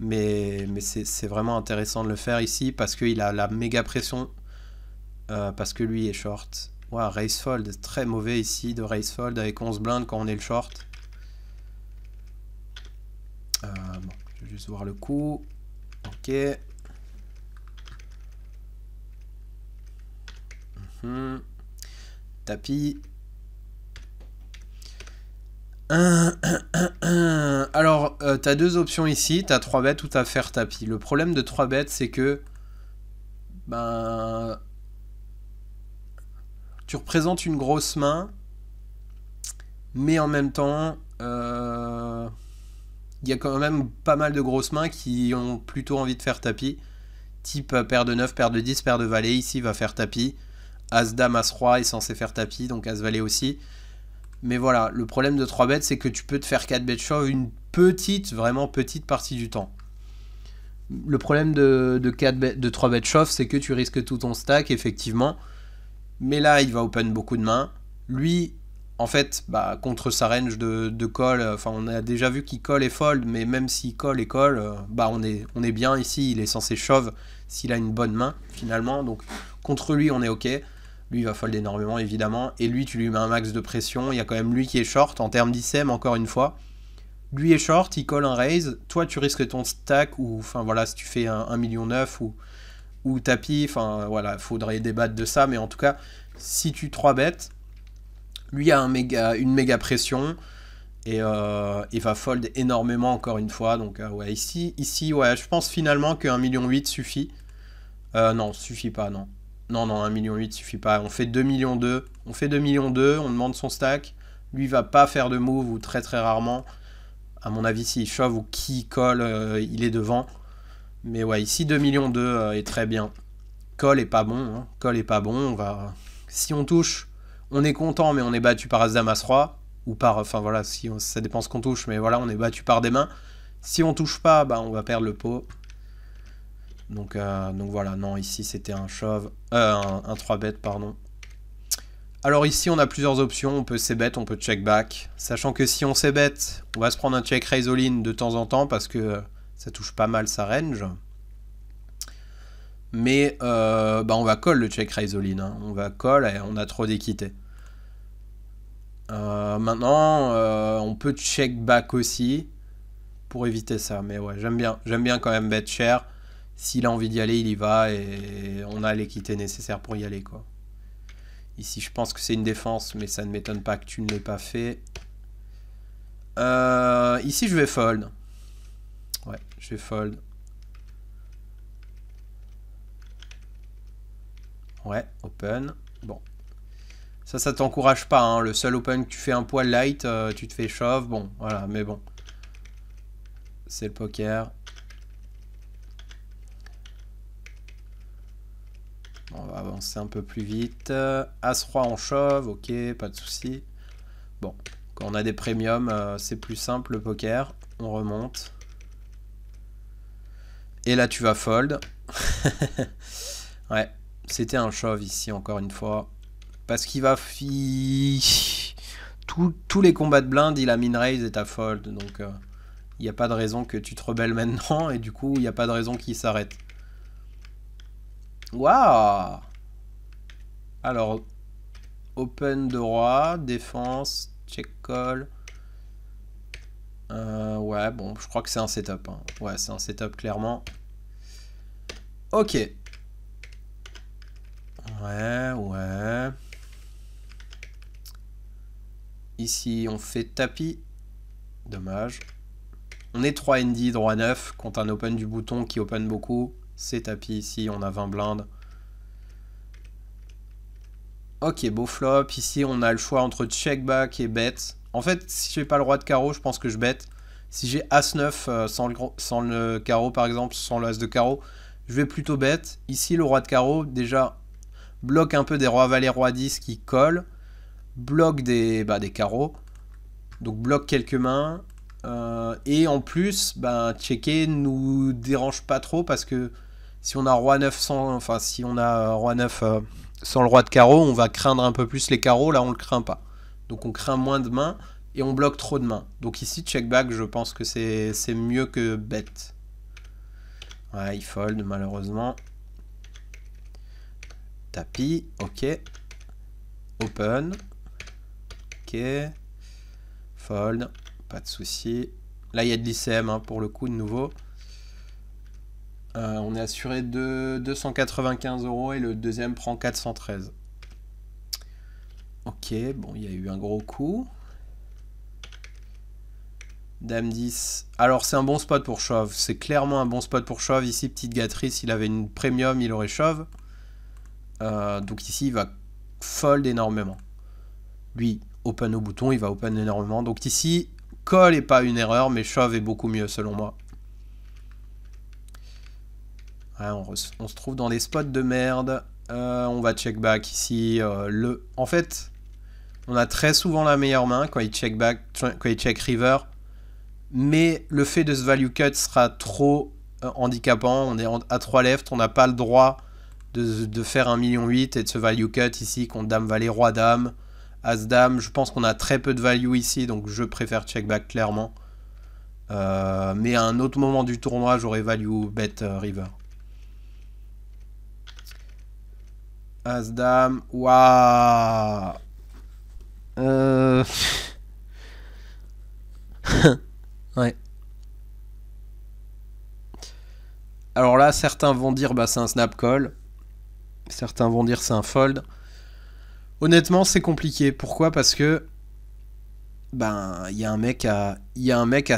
mais, mais c'est vraiment intéressant de le faire ici parce qu'il a la méga pression. parce que lui est short. Race fold très mauvais ici de fold avec 11 blindes quand on est le short. Euh, bon, je vais juste voir le coup. Ok. Mhm. Tapis. Alors, euh, tu as deux options ici. Tu as 3 bêtes ou tu as faire tapis. Le problème de 3 bêtes, c'est que... Ben tu représentes une grosse main, mais en même temps, euh, il y a quand même pas mal de grosses mains qui ont plutôt envie de faire tapis. Type euh, paire de 9, paire de 10, paire de valet, ici va faire tapis. As dame, as roi est censé faire tapis, donc as valet aussi. Mais voilà, le problème de 3 bêtes, c'est que tu peux te faire 4 bêtes shove une petite, vraiment petite partie du temps. Le problème de, 4 de 3 bêtes shove, c'est que tu risques tout ton stack, effectivement. Mais là, il va open beaucoup de mains. Lui, en fait, bah, contre sa range de, de call, euh, enfin, on a déjà vu qu'il colle et fold, mais même s'il colle et colle, euh, bah, on, est, on est bien ici. Il est censé shove s'il a une bonne main, finalement. Donc, contre lui, on est OK. Lui, il va fold énormément, évidemment. Et lui, tu lui mets un max de pression. Il y a quand même lui qui est short en termes d'ICM, encore une fois. Lui est short, il colle un raise. Toi, tu risques ton stack, ou enfin, voilà, si tu fais un, million neuf ou ou tapis. Enfin, voilà, faudrait débattre de ça. Mais en tout cas, si tu trois bêtes, lui a un méga, une méga pression. Et euh, il va fold énormément encore une fois. Donc euh, ouais, ici, ici, ouais, je pense finalement que million million suffit. Euh, non, suffit pas, non. Non, non, un million 8 suffit pas. On fait 2 millions 2. On fait 2 millions 2, on demande son stack. Lui va pas faire de move ou très très rarement. À mon avis, s'il shove ou qui colle, il est devant. Mais ouais, ici 2 millions 2 euh, est très bien. Call est pas bon, hein. Call est pas bon, on va... Si on touche, on est content, mais on est battu par as ou par... Enfin voilà, si on... ça dépend ce qu'on touche, mais voilà, on est battu par des mains. Si on touche pas, bah on va perdre le pot. Donc, euh, donc voilà, non, ici c'était un chauve. Euh, un, un 3-bet, pardon. Alors ici, on a plusieurs options. On peut c-bet, on peut check back. Sachant que si on c-bet, on va se prendre un check raise all-in de temps en temps parce que ça touche pas mal sa range. Mais euh, bah, on va call le check raise hein. On va call et on a trop d'équité. Euh, maintenant, euh, on peut check back aussi pour éviter ça. Mais ouais, j'aime bien. J'aime bien quand même bet cher. S'il a envie d'y aller, il y va et on a l'équité nécessaire pour y aller. quoi. Ici, je pense que c'est une défense, mais ça ne m'étonne pas que tu ne l'aies pas fait. ici, je vais fold. Ouais, je fold. Ouais, open. Bon. Ça, ça t'encourage pas. Hein. Le seul open que tu fais un poil light, euh, tu te fais shove. Bon, voilà, mais bon. C'est le poker. on va avancer un peu plus vite. Euh, As-Roi en chauve, ok, pas de souci. Bon, quand on a des premiums, euh, c'est plus simple le poker. On remonte. Et là, tu vas fold. ouais, c'était un shove ici, encore une fois. Parce qu'il va... Fi... tous les combats de blind, il a min raise et t'as fold. Donc, il euh, n'y a pas de raison que tu te rebelles maintenant. Et du coup, il n'y a pas de raison qu'il s'arrête. Waouh Alors, open droit, défense, check call bon, je crois que c'est un setup. Hein. Ouais, c'est un setup clairement. Ok. Ouais, ouais. Ici, on fait tapis. Dommage. On est 3 ND, droit 9, contre un open du bouton qui open beaucoup. C'est tapis ici, on a 20 blindes. Ok, beau flop. Ici, on a le choix entre check back et bet. En fait, si je n'ai pas le roi de carreau, je pense que je bet. Si j'ai As-9 euh, sans, le, carreau par exemple, sans l'As de carreau, je vais plutôt bête. Ici, le roi de carreau, déjà, bloque un peu des rois valets roi 10 qui collent, bloque des, bah, des carreaux, donc bloque quelques mains. Euh, et en plus, ben bah, ne checker nous dérange pas trop parce que si on a roi 9 sans, enfin si on a roi 9 euh, sans le roi de carreau, on va craindre un peu plus les carreaux. Là, on le craint pas. Donc on craint moins de mains et on bloque trop de mains. Donc ici, check back, je pense que c'est mieux que bête. Ouais, il fold malheureusement. Tapis, ok. Open. Ok. Fold, pas de souci. Là, il y a de l'ICM hein, pour le coup, de nouveau. Euh, on est assuré de 295 euros et le deuxième prend 413. Ok, bon, il y a eu un gros coup. Dame 10. Alors c'est un bon spot pour chauve. C'est clairement un bon spot pour shove. Ici, petite gatrice, il avait une premium, il aurait chauve. Euh, donc ici, il va fold énormément. Lui, open au bouton, il va open énormément. Donc ici, call n'est pas une erreur, mais shove est beaucoup mieux selon moi. on, se trouve dans des spots de merde. Euh, on va check back ici. Euh, le... En fait, on a très souvent la meilleure main quand il check back, quand il check river mais le fait de ce value cut sera trop euh, handicapant. On est à 3 left, on n'a pas le droit de, faire 1,8 million et de ce value cut ici contre dame valet roi dame, as dame. Je pense qu'on a très peu de value ici, donc je préfère check back clairement. Euh, mais à un autre moment du tournoi, j'aurais value bet euh, river. As dame, waouh. Ouais. Alors là, certains vont dire bah, c'est un snap call. Certains vont dire c'est un fold. Honnêtement, c'est compliqué. Pourquoi Parce que ben il y a un mec à il un mec à,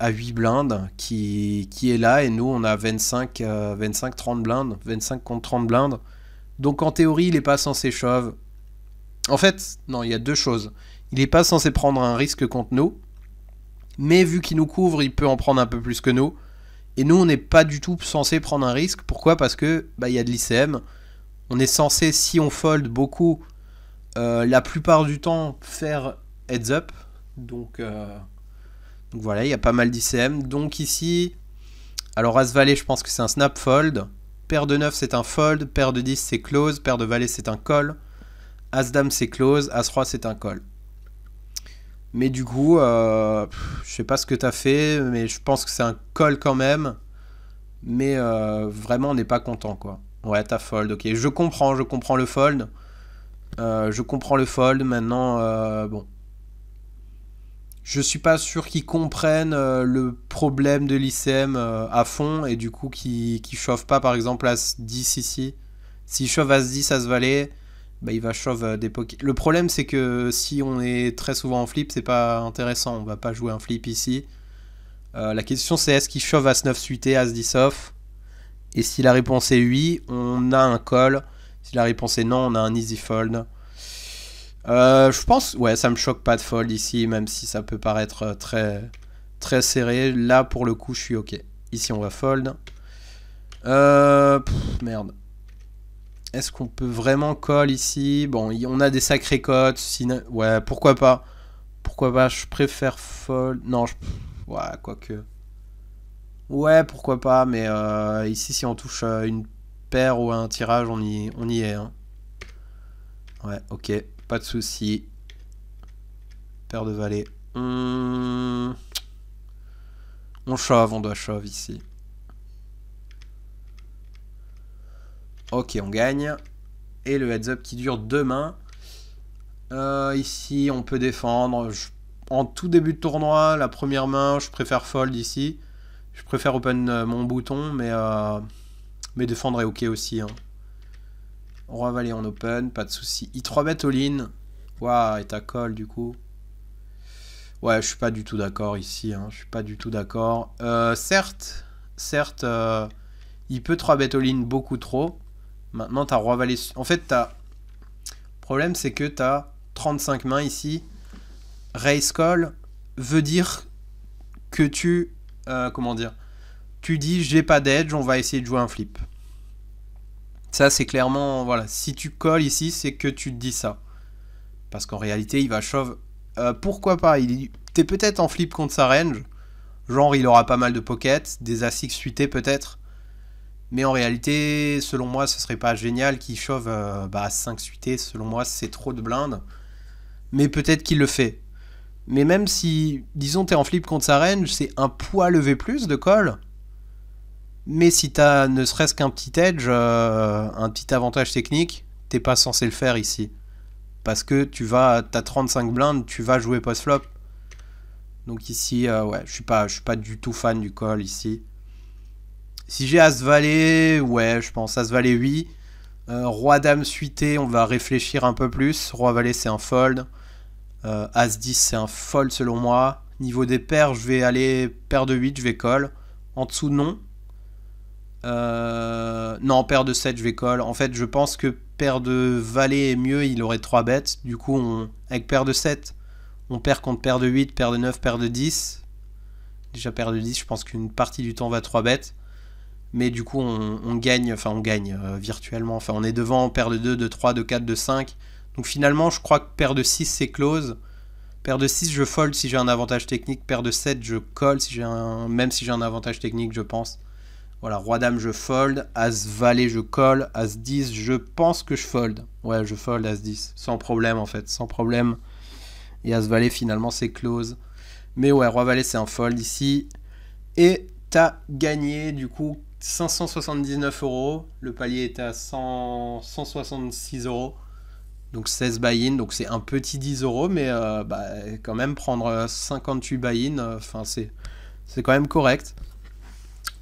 à 8 blindes qui, qui, est là et nous on a 25 25 30 blindes, 25 contre 30 blindes. Donc en théorie, il n'est pas censé shove. En fait, non, il y a deux choses. Il n'est pas censé prendre un risque contre nous mais vu qu'il nous couvre, il peut en prendre un peu plus que nous. Et nous, on n'est pas du tout censé prendre un risque. Pourquoi Parce que bah, y a de l'ICM. On est censé, si on fold beaucoup, euh, la plupart du temps, faire heads up. Donc, euh, voilà, il y a pas mal d'ICM. Donc ici, alors As Valet, je pense que c'est un snap fold. Paire de 9, c'est un fold. Paire de 10, c'est close. Paire de Valet, c'est un call. As Dame, c'est close. As Roi, c'est un call. Mais du coup, je euh, je sais pas ce que t'as fait, mais je pense que c'est un col quand même. Mais euh, vraiment, on n'est pas content, quoi. Ouais, t'as fold, ok. Je comprends, je comprends le fold. Euh, je comprends le fold, maintenant, bon. Je suis pas sûr qu'ils comprennent le problème de l'ICM à fond et du coup qu'ils qui chauffent pas, par exemple, à 10 ici. S'ils chauffent à 10 ça se valait il va shove des pokés. Le problème, c'est que si on est très souvent en flip, c'est pas intéressant. On va pas jouer un flip ici. Euh, la question, c'est est-ce qu'il shove As-9 suité, As-10 off Et si la réponse est oui, on a un call. Si la réponse est non, on a un easy fold. Euh, je pense, ouais, ça me choque pas de fold ici, même si ça peut paraître euh, très, très serré. Là, pour le coup, je suis ok. Ici, on va fold. Euh, merde. Est-ce qu'on peut vraiment call ici Bon, on a des sacrés cotes. Ouais, pourquoi pas Pourquoi pas Je préfère fold. Non, je... Ouais, quoique. Ouais, pourquoi pas, mais euh, ici, si on touche euh, une paire ou un tirage, on y, est. Hein. Ouais, ok, pas de souci. Paire de valet. Hum. On shove, on doit shove ici. Ok, on gagne. Et le heads-up qui dure demain. mains, euh, ici, on peut défendre. en tout début de tournoi, la première main, je préfère fold ici. Je préfère open euh, mon bouton, mais, euh, mais défendre est ok aussi. Hein. on Roi valet en open, pas de souci. il 3 bet all-in. Waouh, et ta colle du coup. Ouais, je suis pas du tout d'accord ici. Hein. Je suis pas du tout d'accord. certes, certes, il peut 3 bet all-in beaucoup trop. Maintenant, t'as roi valet. En fait, t'as. Problème, c'est que as 35 mains ici. Race call veut dire que tu. Euh, comment dire Tu dis j'ai pas d'edge, on va essayer de jouer un flip. Ça, c'est clairement. Voilà. Si tu colles ici, c'est que tu te dis ça. Parce qu'en réalité, il va shove. Euh, pourquoi pas il... T'es peut-être en flip contre sa range. Genre, il aura pas mal de pockets, des A6 suités peut-être. Mais en réalité, selon moi, ce serait pas génial qu'il chauffe à 5 suités. Selon moi, c'est trop de blindes. Mais peut-être qu'il le fait. Mais même si, disons, es en flip contre sa range, c'est un poids levé plus de call. Mais si t'as ne serait-ce qu'un petit edge, euh, un petit avantage technique, t'es pas censé le faire ici. Parce que tu vas, t'as 35 blindes, tu vas jouer post-flop. Donc ici, euh, ouais, je suis pas, suis pas du tout fan du call ici. Si j'ai As-Valet, ouais, je pense As-Valet, oui. Euh, Roi-Dame suité, on va réfléchir un peu plus. Roi-Valet, c'est un fold. Euh, As-10, c'est un fold selon moi. Niveau des paires, je vais aller paire de 8, je vais call. En dessous, non. Euh, non, paire de 7, je vais call. En fait, je pense que paire de valet est mieux, il aurait 3 bêtes. Du coup, on... avec paire de 7, on perd contre paire de 8, paire de 9, paire de 10. Déjà paire de 10, je pense qu'une partie du temps va 3 bêtes mais du coup on, gagne, enfin on gagne euh, virtuellement, enfin on est devant, Paire de 2, de 3, de 4, de 5. Donc finalement je crois que paire de 6 c'est close. Paire de 6 je fold si j'ai un avantage technique, paire de 7 je colle si j'ai un... même si j'ai un avantage technique je pense. Voilà, roi dame je fold, as valet je colle, as 10 je pense que je fold. Ouais, je fold as 10 sans problème en fait, sans problème. Et as valet finalement c'est close. Mais ouais, roi valet c'est un fold ici et t'as gagné du coup 579 euros. Le palier était à 166 euros. Donc 16 buy-in, donc c'est un petit 10 euros, mais euh, bah, quand même prendre 58 buy-in, euh, enfin c'est c'est quand même correct.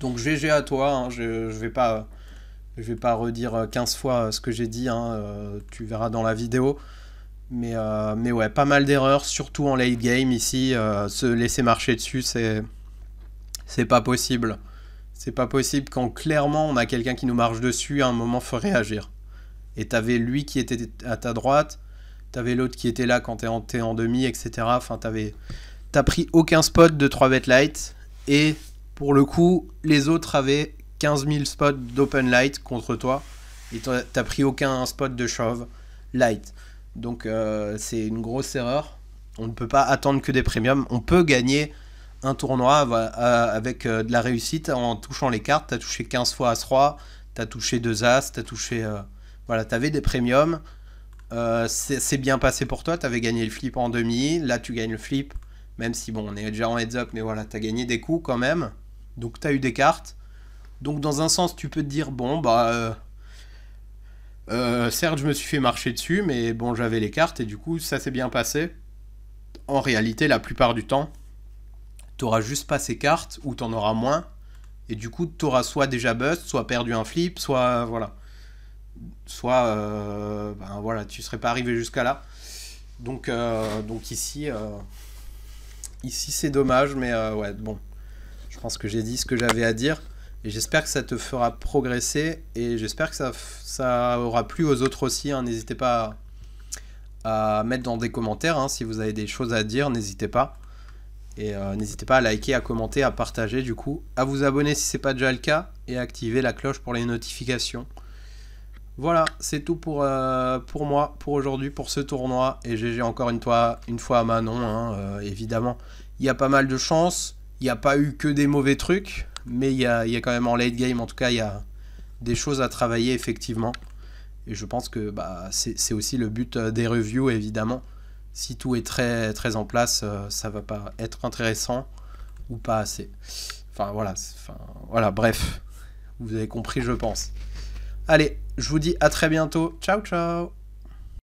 Donc GG à toi, hein. je ne vais, pas, je vais pas redire 15 fois ce que j'ai dit, hein. euh, tu verras dans la vidéo. Mais, mais ouais, pas mal d'erreurs, surtout en late game ici, se laisser marcher dessus, c'est pas possible. C'est pas possible quand clairement on a quelqu'un qui nous marche dessus, à un moment faut réagir. Et t'avais lui qui était à ta droite, t'avais l'autre qui était là quand t'es en, en demi, etc. Enfin, t'avais. T'as pris aucun spot de 3 bet light. Et pour le coup, les autres avaient 15 000 spots d'open light contre toi. Et t'as pris aucun spot de shove light. Donc euh, c'est une grosse erreur. On ne peut pas attendre que des premiums. On peut gagner un tournoi avec euh, de la réussite en touchant les cartes. Tu touché 15 fois à 3 tu as touché 2 As, T'as touché. Euh, voilà, tu avais des premiums. Euh, c'est bien passé pour toi, tu gagné le flip en demi. Là, tu gagnes le flip, même si bon, on est déjà en heads-up, mais voilà, tu as gagné des coups quand même. Donc, tu as eu des cartes. Donc, dans un sens, tu peux te dire, bon, bah. certes, je me suis fait marcher dessus, mais bon, j'avais les cartes et du coup, ça s'est bien passé. En réalité, la plupart du temps, t'auras juste pas ces cartes ou en auras moins. Et du coup, tu t'auras soit déjà bust, soit perdu un flip, soit. Voilà. Soit. Euh, ben voilà, tu serais pas arrivé jusqu'à là. Donc, euh, donc ici. Euh, ici, c'est dommage, mais ouais, bon. Je pense que j'ai dit ce que j'avais à dire. Et j'espère que ça te fera progresser. Et j'espère que ça, ça aura plu aux autres aussi. Hein. N'hésitez pas à, mettre dans des commentaires. Hein, si vous avez des choses à dire, n'hésitez pas. Et euh, n'hésitez pas à liker, à commenter, à partager du coup, à vous abonner si ce n'est pas déjà le cas et à activer la cloche pour les notifications. Voilà, c'est tout pour, euh, pour moi, pour aujourd'hui, pour ce tournoi. Et GG encore une, fois, une fois à Manon, hein, euh, évidemment. Il y a pas mal de chance, il n'y a pas eu que des mauvais trucs, mais il y a, quand même en late game, en tout cas, il y a des choses à travailler effectivement. Et je pense que bah, c'est aussi le but des reviews, évidemment si tout est très, très en place, euh, ça va pas être intéressant ou pas assez. Enfin voilà, enfin, voilà, bref, vous avez compris, je pense. Allez, je vous dis à très bientôt. Ciao, ciao